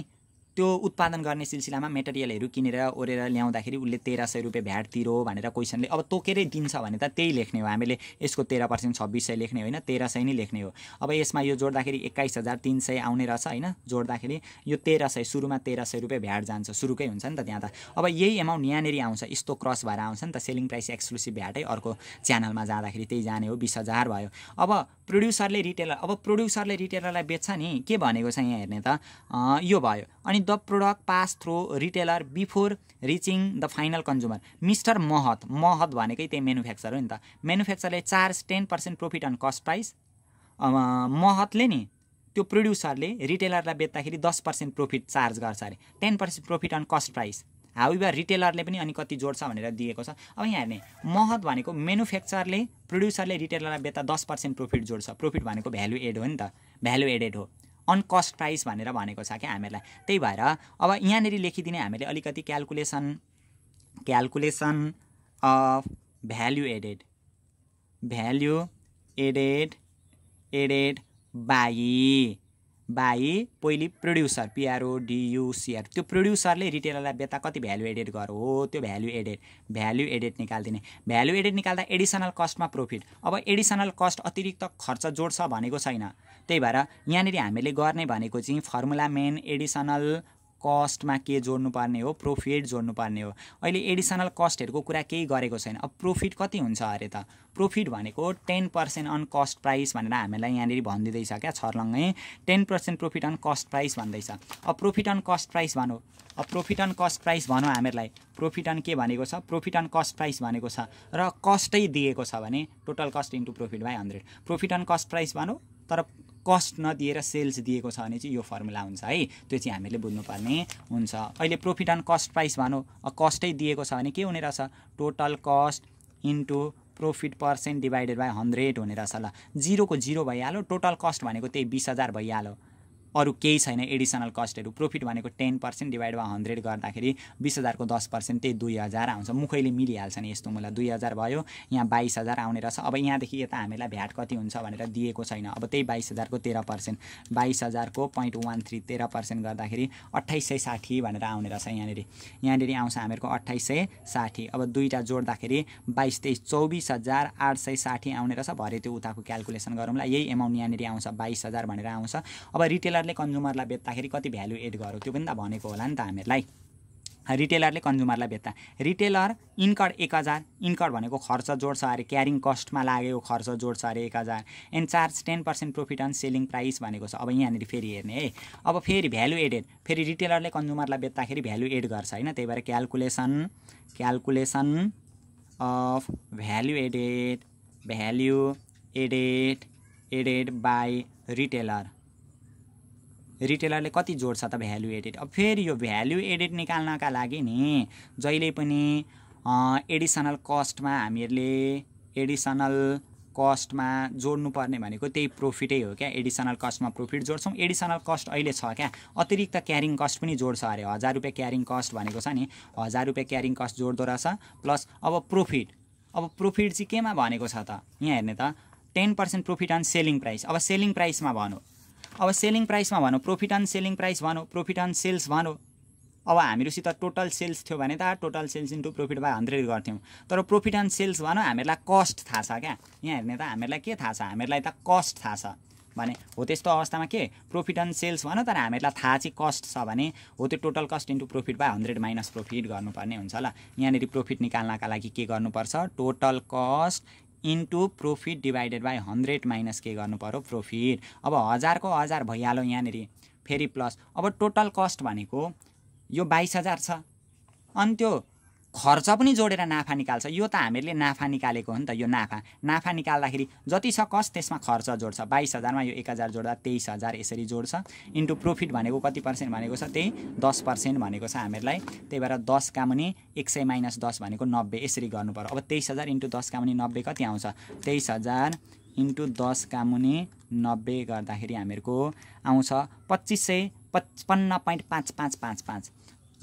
त्यो उत्पादन गर्ने सिलसिलामा मेटेरियलहरू किनेर ओरेर ल्याउँदाखेरि उसले तेह्र सय रुपियाँ भ्याट तिरो भनेर क्वेसनले अब तोकेरै दिन्छ भने त त्यही लेख्ने हो हामीले यसको तेह्र पर्सेन्ट छब्बिस सय लेख्ने होइन तेह्र सय नै लेख्ने हो अब यसमा यो जोड्दाखेरि एक्काइस हजार तिन सय आउने रहेछ होइन जोड्दाखेरि यो तेह्र सय सुरुमा तेह्र सय रुपियाँ भ्याट जान्छ सुरुकै हुन्छ नि त त्यहाँ त अब यही एमाउन्ट यहाँनिर आउँछ यस्तो क्रस भएर आउँछ नि त सेलिङ प्राइस एक्सक्लुसिभ भ्याटै अर्को च्यानलमा जाँदाखेरि त्यही जाने हो बिस हजार भयो अब प्रड्युसरले रिटेलर अब प्रड्युसरले रिटेलरलाई बेच्छ नि के भनेको छ यहाँ हेर्ने त यो भयो अनि the product pass through retailer before reaching the final consumer mister Mahat Mahat भनेकै त्यही मेनुफ्याक्चर हो नि त मेनुफ्याक्चरले charge ten percent profit on cost price महतले नि त्यो प्रड्युसरले रिटेलरलाई बेच्दाखेरि दस पर्सेन्ट प्रफिट चार्ज गर्छ अरे ten percent profit on cost price how however रिटेलरले पनि अनि कति जोड्छ भनेर दिएको छ अब यहाँ हेर्ने महत भनेको मेनुफ्याक्चरले प्रड्युसरले रिटेलरलाई बेच्दा दस पर्सेन्ट प्रफिट जोड्छ प्रफिट भनेको भ्यालु एड हो नि त भ्यालु एडेड हो अनकस्ट प्राइस भनेर भनेको छ क्या हामीहरूलाई त्यही भएर अब यहाँनिर लेखिदिने हामीले अलिकति calculation calculation of value added value added added by by पहिले प्रड्युसर पिआरओडियुसिआर त्यो प्रड्युसरले रिटेलरलाई बेता कति भ्यालु एडेड गर हो त्यो भ्यालु एडेड भ्यालु एडेड निकालिदिने भ्यालु एडेड निकाल्दा एडिसनल कस्टमा प्रफिट अब एडिसनल कस्ट अतिरिक्त खर्च जोड्छ भनेको छैन त्यही भएर यहाँनिर हामीले गर्ने भनेको चाहिँ फर्मुला मेन एडिसनल कस्टमा के जोड्नुपर्ने हो प्रोफिट जोड्नुपर्ने हो अहिले एडिसनल कस्टहरूको कुरा केही गरेको छैन अब प्रोफिट कति हुन्छ अरे त प्रोफिट भनेको ten percent on cost price भनेर हामीलाई यहाँनिर भनिदिँदैछ क्या छर्लङ्गै ten percent profit on cost price भन्दैछ अब प्रोफिट अन कस्ट प्राइस भनौँ अब प्रोफिट अन कस्ट प्राइस भनौँ हामीहरूलाई प्रोफिट अन के भनेको छ प्रोफिट अन कस्ट प्राइस भनेको छ र कस्टै दिएको छ भने total cost into profit by hundred profit on cost price भनौँ तर कस्ट नदिएर सेल्स दिएको छ भने चाहिँ यो फर्मुला हुन्छ है त्यो चाहिँ हामीले बुझ्नुपर्ने हुन्छ अहिले प्रोफिट एन्ड कस्ट प्राइस भनौँ कस्टै दिएको छ भने के हुने रहेछ total cost into profit percent divided by hundred हुने रहेछ ल जिरोको जिरो भइहाल्यो टोटल कस्ट भनेको त्यही बिस हजार भइहाल्यो अरू केही छैन एडिसनल कस्टहरू प्रफिट भनेको ten percent divide by hundred गर्दाखेरि बिस हजारको दस पर्सेन्ट त्यही दुई हजार आउँछ मुखैले मिलिहाल्छ नि यस्तो मुला दुई हजार भयो यहाँ बाइस हजार आउने रहेछ अब यहाँदेखि यता हामीलाई भ्याट कति हुन्छ भनेर दिएको छैन अब त्यही बाइस हजारको तेह्र पर्सेन्ट बाइस हजारको पोइन्ट वान थ्री तेह्र पर्सेन्ट गर्दाखेरि अठाइस सय साठी भनेर आउने रहेछ यहाँनिर यहाँनिर आउँछ हामीहरूको अठाइस सय साठी अब दुईवटा जोड्दाखेरि बाइस तेइस चौबिस हजार आठ सय साठी आउने रहेछ भरे त्यो उताको क्यालकुलेसन गरौँला यही एमाउन्ट यहाँनिर आउँछ बाइस हजार भनेर आउँछ अब रिटेलर रिटेलरले कन्ज्युमरलाई बेच्दाखेरि कति भ्याल्यु एड गर्यो त्यो पनि त भनेको होला नि त हामीहरूलाई रिटेलरले कन्ज्युमरलाई बेच्दा रिटेलर इन्कड एक हजार इन्कड भनेको खर्च जोड्छ अरे क्यारिङ कस्टमा लागेको खर्च जोड्छ अरे एक हजार and charge ten percent profit on selling price भनेको छ अब यहाँनिर फेरि हेर्ने है अब फेरि भ्यालु एडेड फेरि रिटेलरले कन्ज्युमरलाई बेच्दाखेरि भ्यालु एड गर्छ होइन त्यही भएर calculation calculation of value added value added added by retailer रिटेलरले कति जोड्छ त भ्यालु एडेड अब फेरि यो भ्यालु एडेड निकाल्नका लागि नि जहिले पनि एडिसनल कस्टमा हामीहरूले एडिसनल कस्टमा जोड्नुपर्ने भनेको त्यही प्रोफिटै हो क्या एडिसनल कस्टमा प्रोफिट जोड्छौँ एडिसनल कस्ट अहिले छ क्या अतिरिक्त क्यारिङ कस्ट पनि जोड्छ अरे हजार रुपियाँ क्यारिङ कस्ट भनेको छ नि हजार रुपियाँ क्यारिङ कस्ट जोड्दो रहेछ प्लस अब प्रोफिट अब प्रोफिट चाहिँ केमा भनेको छ त यहाँ हेर्ने त ten percent profit on selling price अब सेलिङ प्राइसमा भनौँ अब सेलिङ प्राइसमा भनौँ प्रोफिट अन सेलिङ प्राइस भनौँ प्रोफिट अन सेल्स भनौँ अब हामीहरूसित टोटल सेल्स थियो भने त total sales into profit by hundred गर्थ्यौँ तर प्रोफिट एन्ड सेल्स भनौँ हामीहरूलाई कस्ट थाहा छ क्या यहाँ हेर्ने त हामीहरूलाई के थाहा छ हामीहरूलाई त कस्ट थाहा छ भने हो त्यस्तो अवस्थामा के प्रोफिट एन्ड सेल्स भनौँ तर हामीहरूलाई थाहा चाहिँ कस्ट छ भने हो त्यो total cost into profit by hundred minus profit गर्नुपर्ने हुन्छ ल यहाँनिर प्रोफिट निकाल्नका लागि के गर्नुपर्छ total cost into profit divided by hundred minus के गर्नु पऱ्यो प्रोफिट अब हजारको हजार भइहाल्यो यहाँनिर फेरि प्लस अब टोटल कस्ट भनेको यो बाइस हजार छ अनि त्यो खर्च पनि जोडेर नाफा निकाल्छ यो त हामीहरूले नाफा निकालेको हो नि त यो नाफा नाफा निकाल्दाखेरि जति छ कस्ट त्यसमा खर्च जोड्छ बाइस हजारमा यो एक हजार जोड्दा तेइस हजार यसरी जोड्छ इन्टु प्रफिट भनेको कति पर्सेन्ट भनेको छ त्यही दस पर्सेन्ट भनेको छ हामीहरूलाई त्यही भएर दसका मुनि एक सय माइनस दस भनेको नब्बे यसरी गर्नु पर्यो अब तेइस हजार इन्टु दसका मुनि नब्बे कति आउँछ तेइस हजार इन्टु दस मुनि नब्बे गर्दाखेरि हामीहरूको आउँछ पच्चिस सय पचपन्न पोइन्ट पाँच पाँच पाँच पाँच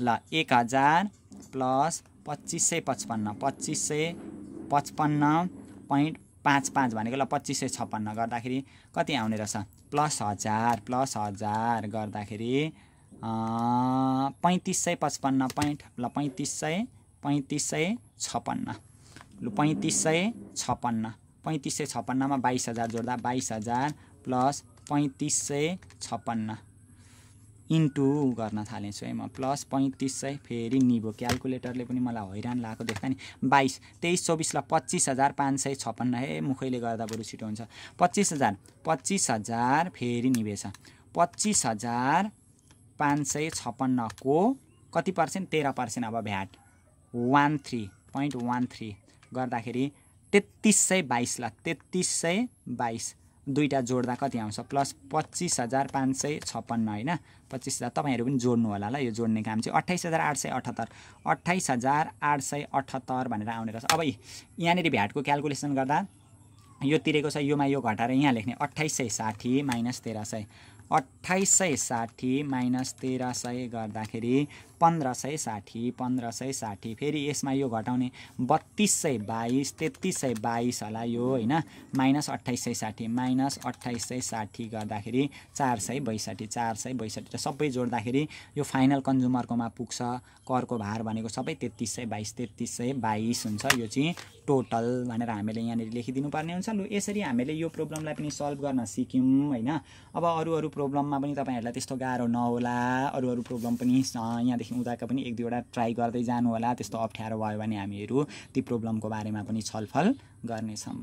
ल एक हजार प्लस पच्चिस सय पचपन्न पच्चिस सय पचपन्न पोइन्ट पाँच पाँच भनेको ल पच्चिस सय छप्पन्न गर्दाखेरि कति आउने रहेछ प्लस हजार प्लस हजार गर्दाखेरि पैँतिस सय पचपन्न पोइन्ट ल पैँतिस सय पैँतिस सय छपन्न लु पैँतिस सय छपन्न पैँतिस सय छप्पन्नमा बाइस हजार जोड्दा बाइस हजार प्लस पैँतिस सय छप्पन्न इन्टु गर्न थालेँ म प्लस पैँतिस सय फेरि निभो क्यालकुलेटरले पनि मलाई हैरान लगाएको देख्दा नि बाइस तेइस चौबिसलाई पच्चिस हजार पाँच सय छप्पन्न है मुखैले गर्दा बरु छिटो हुन्छ पच्चिस हजार पच्चिस हजार फेरि निभेछ पच्चिस हजार पाँच सय छप्पन्नको कति पर्सेन्ट तेह्र पर्सेन्ट अब VAT one three point one three गर्दाखेरि तेत्तिस सय बाइसलाई तेत्तिस सय बाइस दुईवटा जोड्दा कति आउँछ प्लस पच्चिस हजार पाँच सय छप्पन्न होइन पच्चिस हजार तपाईँहरू पनि जोड्नु होला ल यो जोड्ने काम चाहिँ अट्ठाइस हजार आठ सय अठहत्तर अट्ठाइस हजार आठ सय अठहत्तर भनेर आउने रहेछ अब यहाँनिर भ्याटको क्यालकुलेसन गर्दा यो तिरेको छ योमा यो घटाएर यहाँ लेख्ने अट्ठाइस सय साठी माइनस तेह्र सय अट्ठाइस सय साठी माइनस तेह्र सय गर्दाखेरि पन्ध्र सय साठी पन्ध्र सय साठी फेरि यसमा यो घटाउने बत्तिस सय बाइस तेत्तिस सय बाइस होला यो होइन माइनस अठाइस सय साठी माइनस अट्ठाइस सय साठी गर्दाखेरि चार सय बैसाठी चार सय बैसठी र सबै जोड्दाखेरि यो फाइनल कन्ज्युमरकोमा पुग्छ करको भार भनेको सबै तेत्तिस सय बाइस तेत्तिस सय बाइस हुन्छ यो चाहिँ टोटल भनेर हामीले यहाँनिर लेखिदिनुपर्ने हुन्छ लु यसरी हामीले यो प्रब्लमलाई पनि सल्भ गर्न सिक्यौँ होइन अब अरू अरू प्रब्लममा पनि तपाईँहरूलाई त्यस्तो गाह्रो नहोला अरू अरू प्रब्लम पनि यहाँदेखि उताका पनि एक दुईवटा ट्राई गर्दै जानु होला त्यस्तो अप्ठ्यारो भयो भने हामीहरू ती प्रब्लमको बारेमा पनि छलफल गर्नेछौँ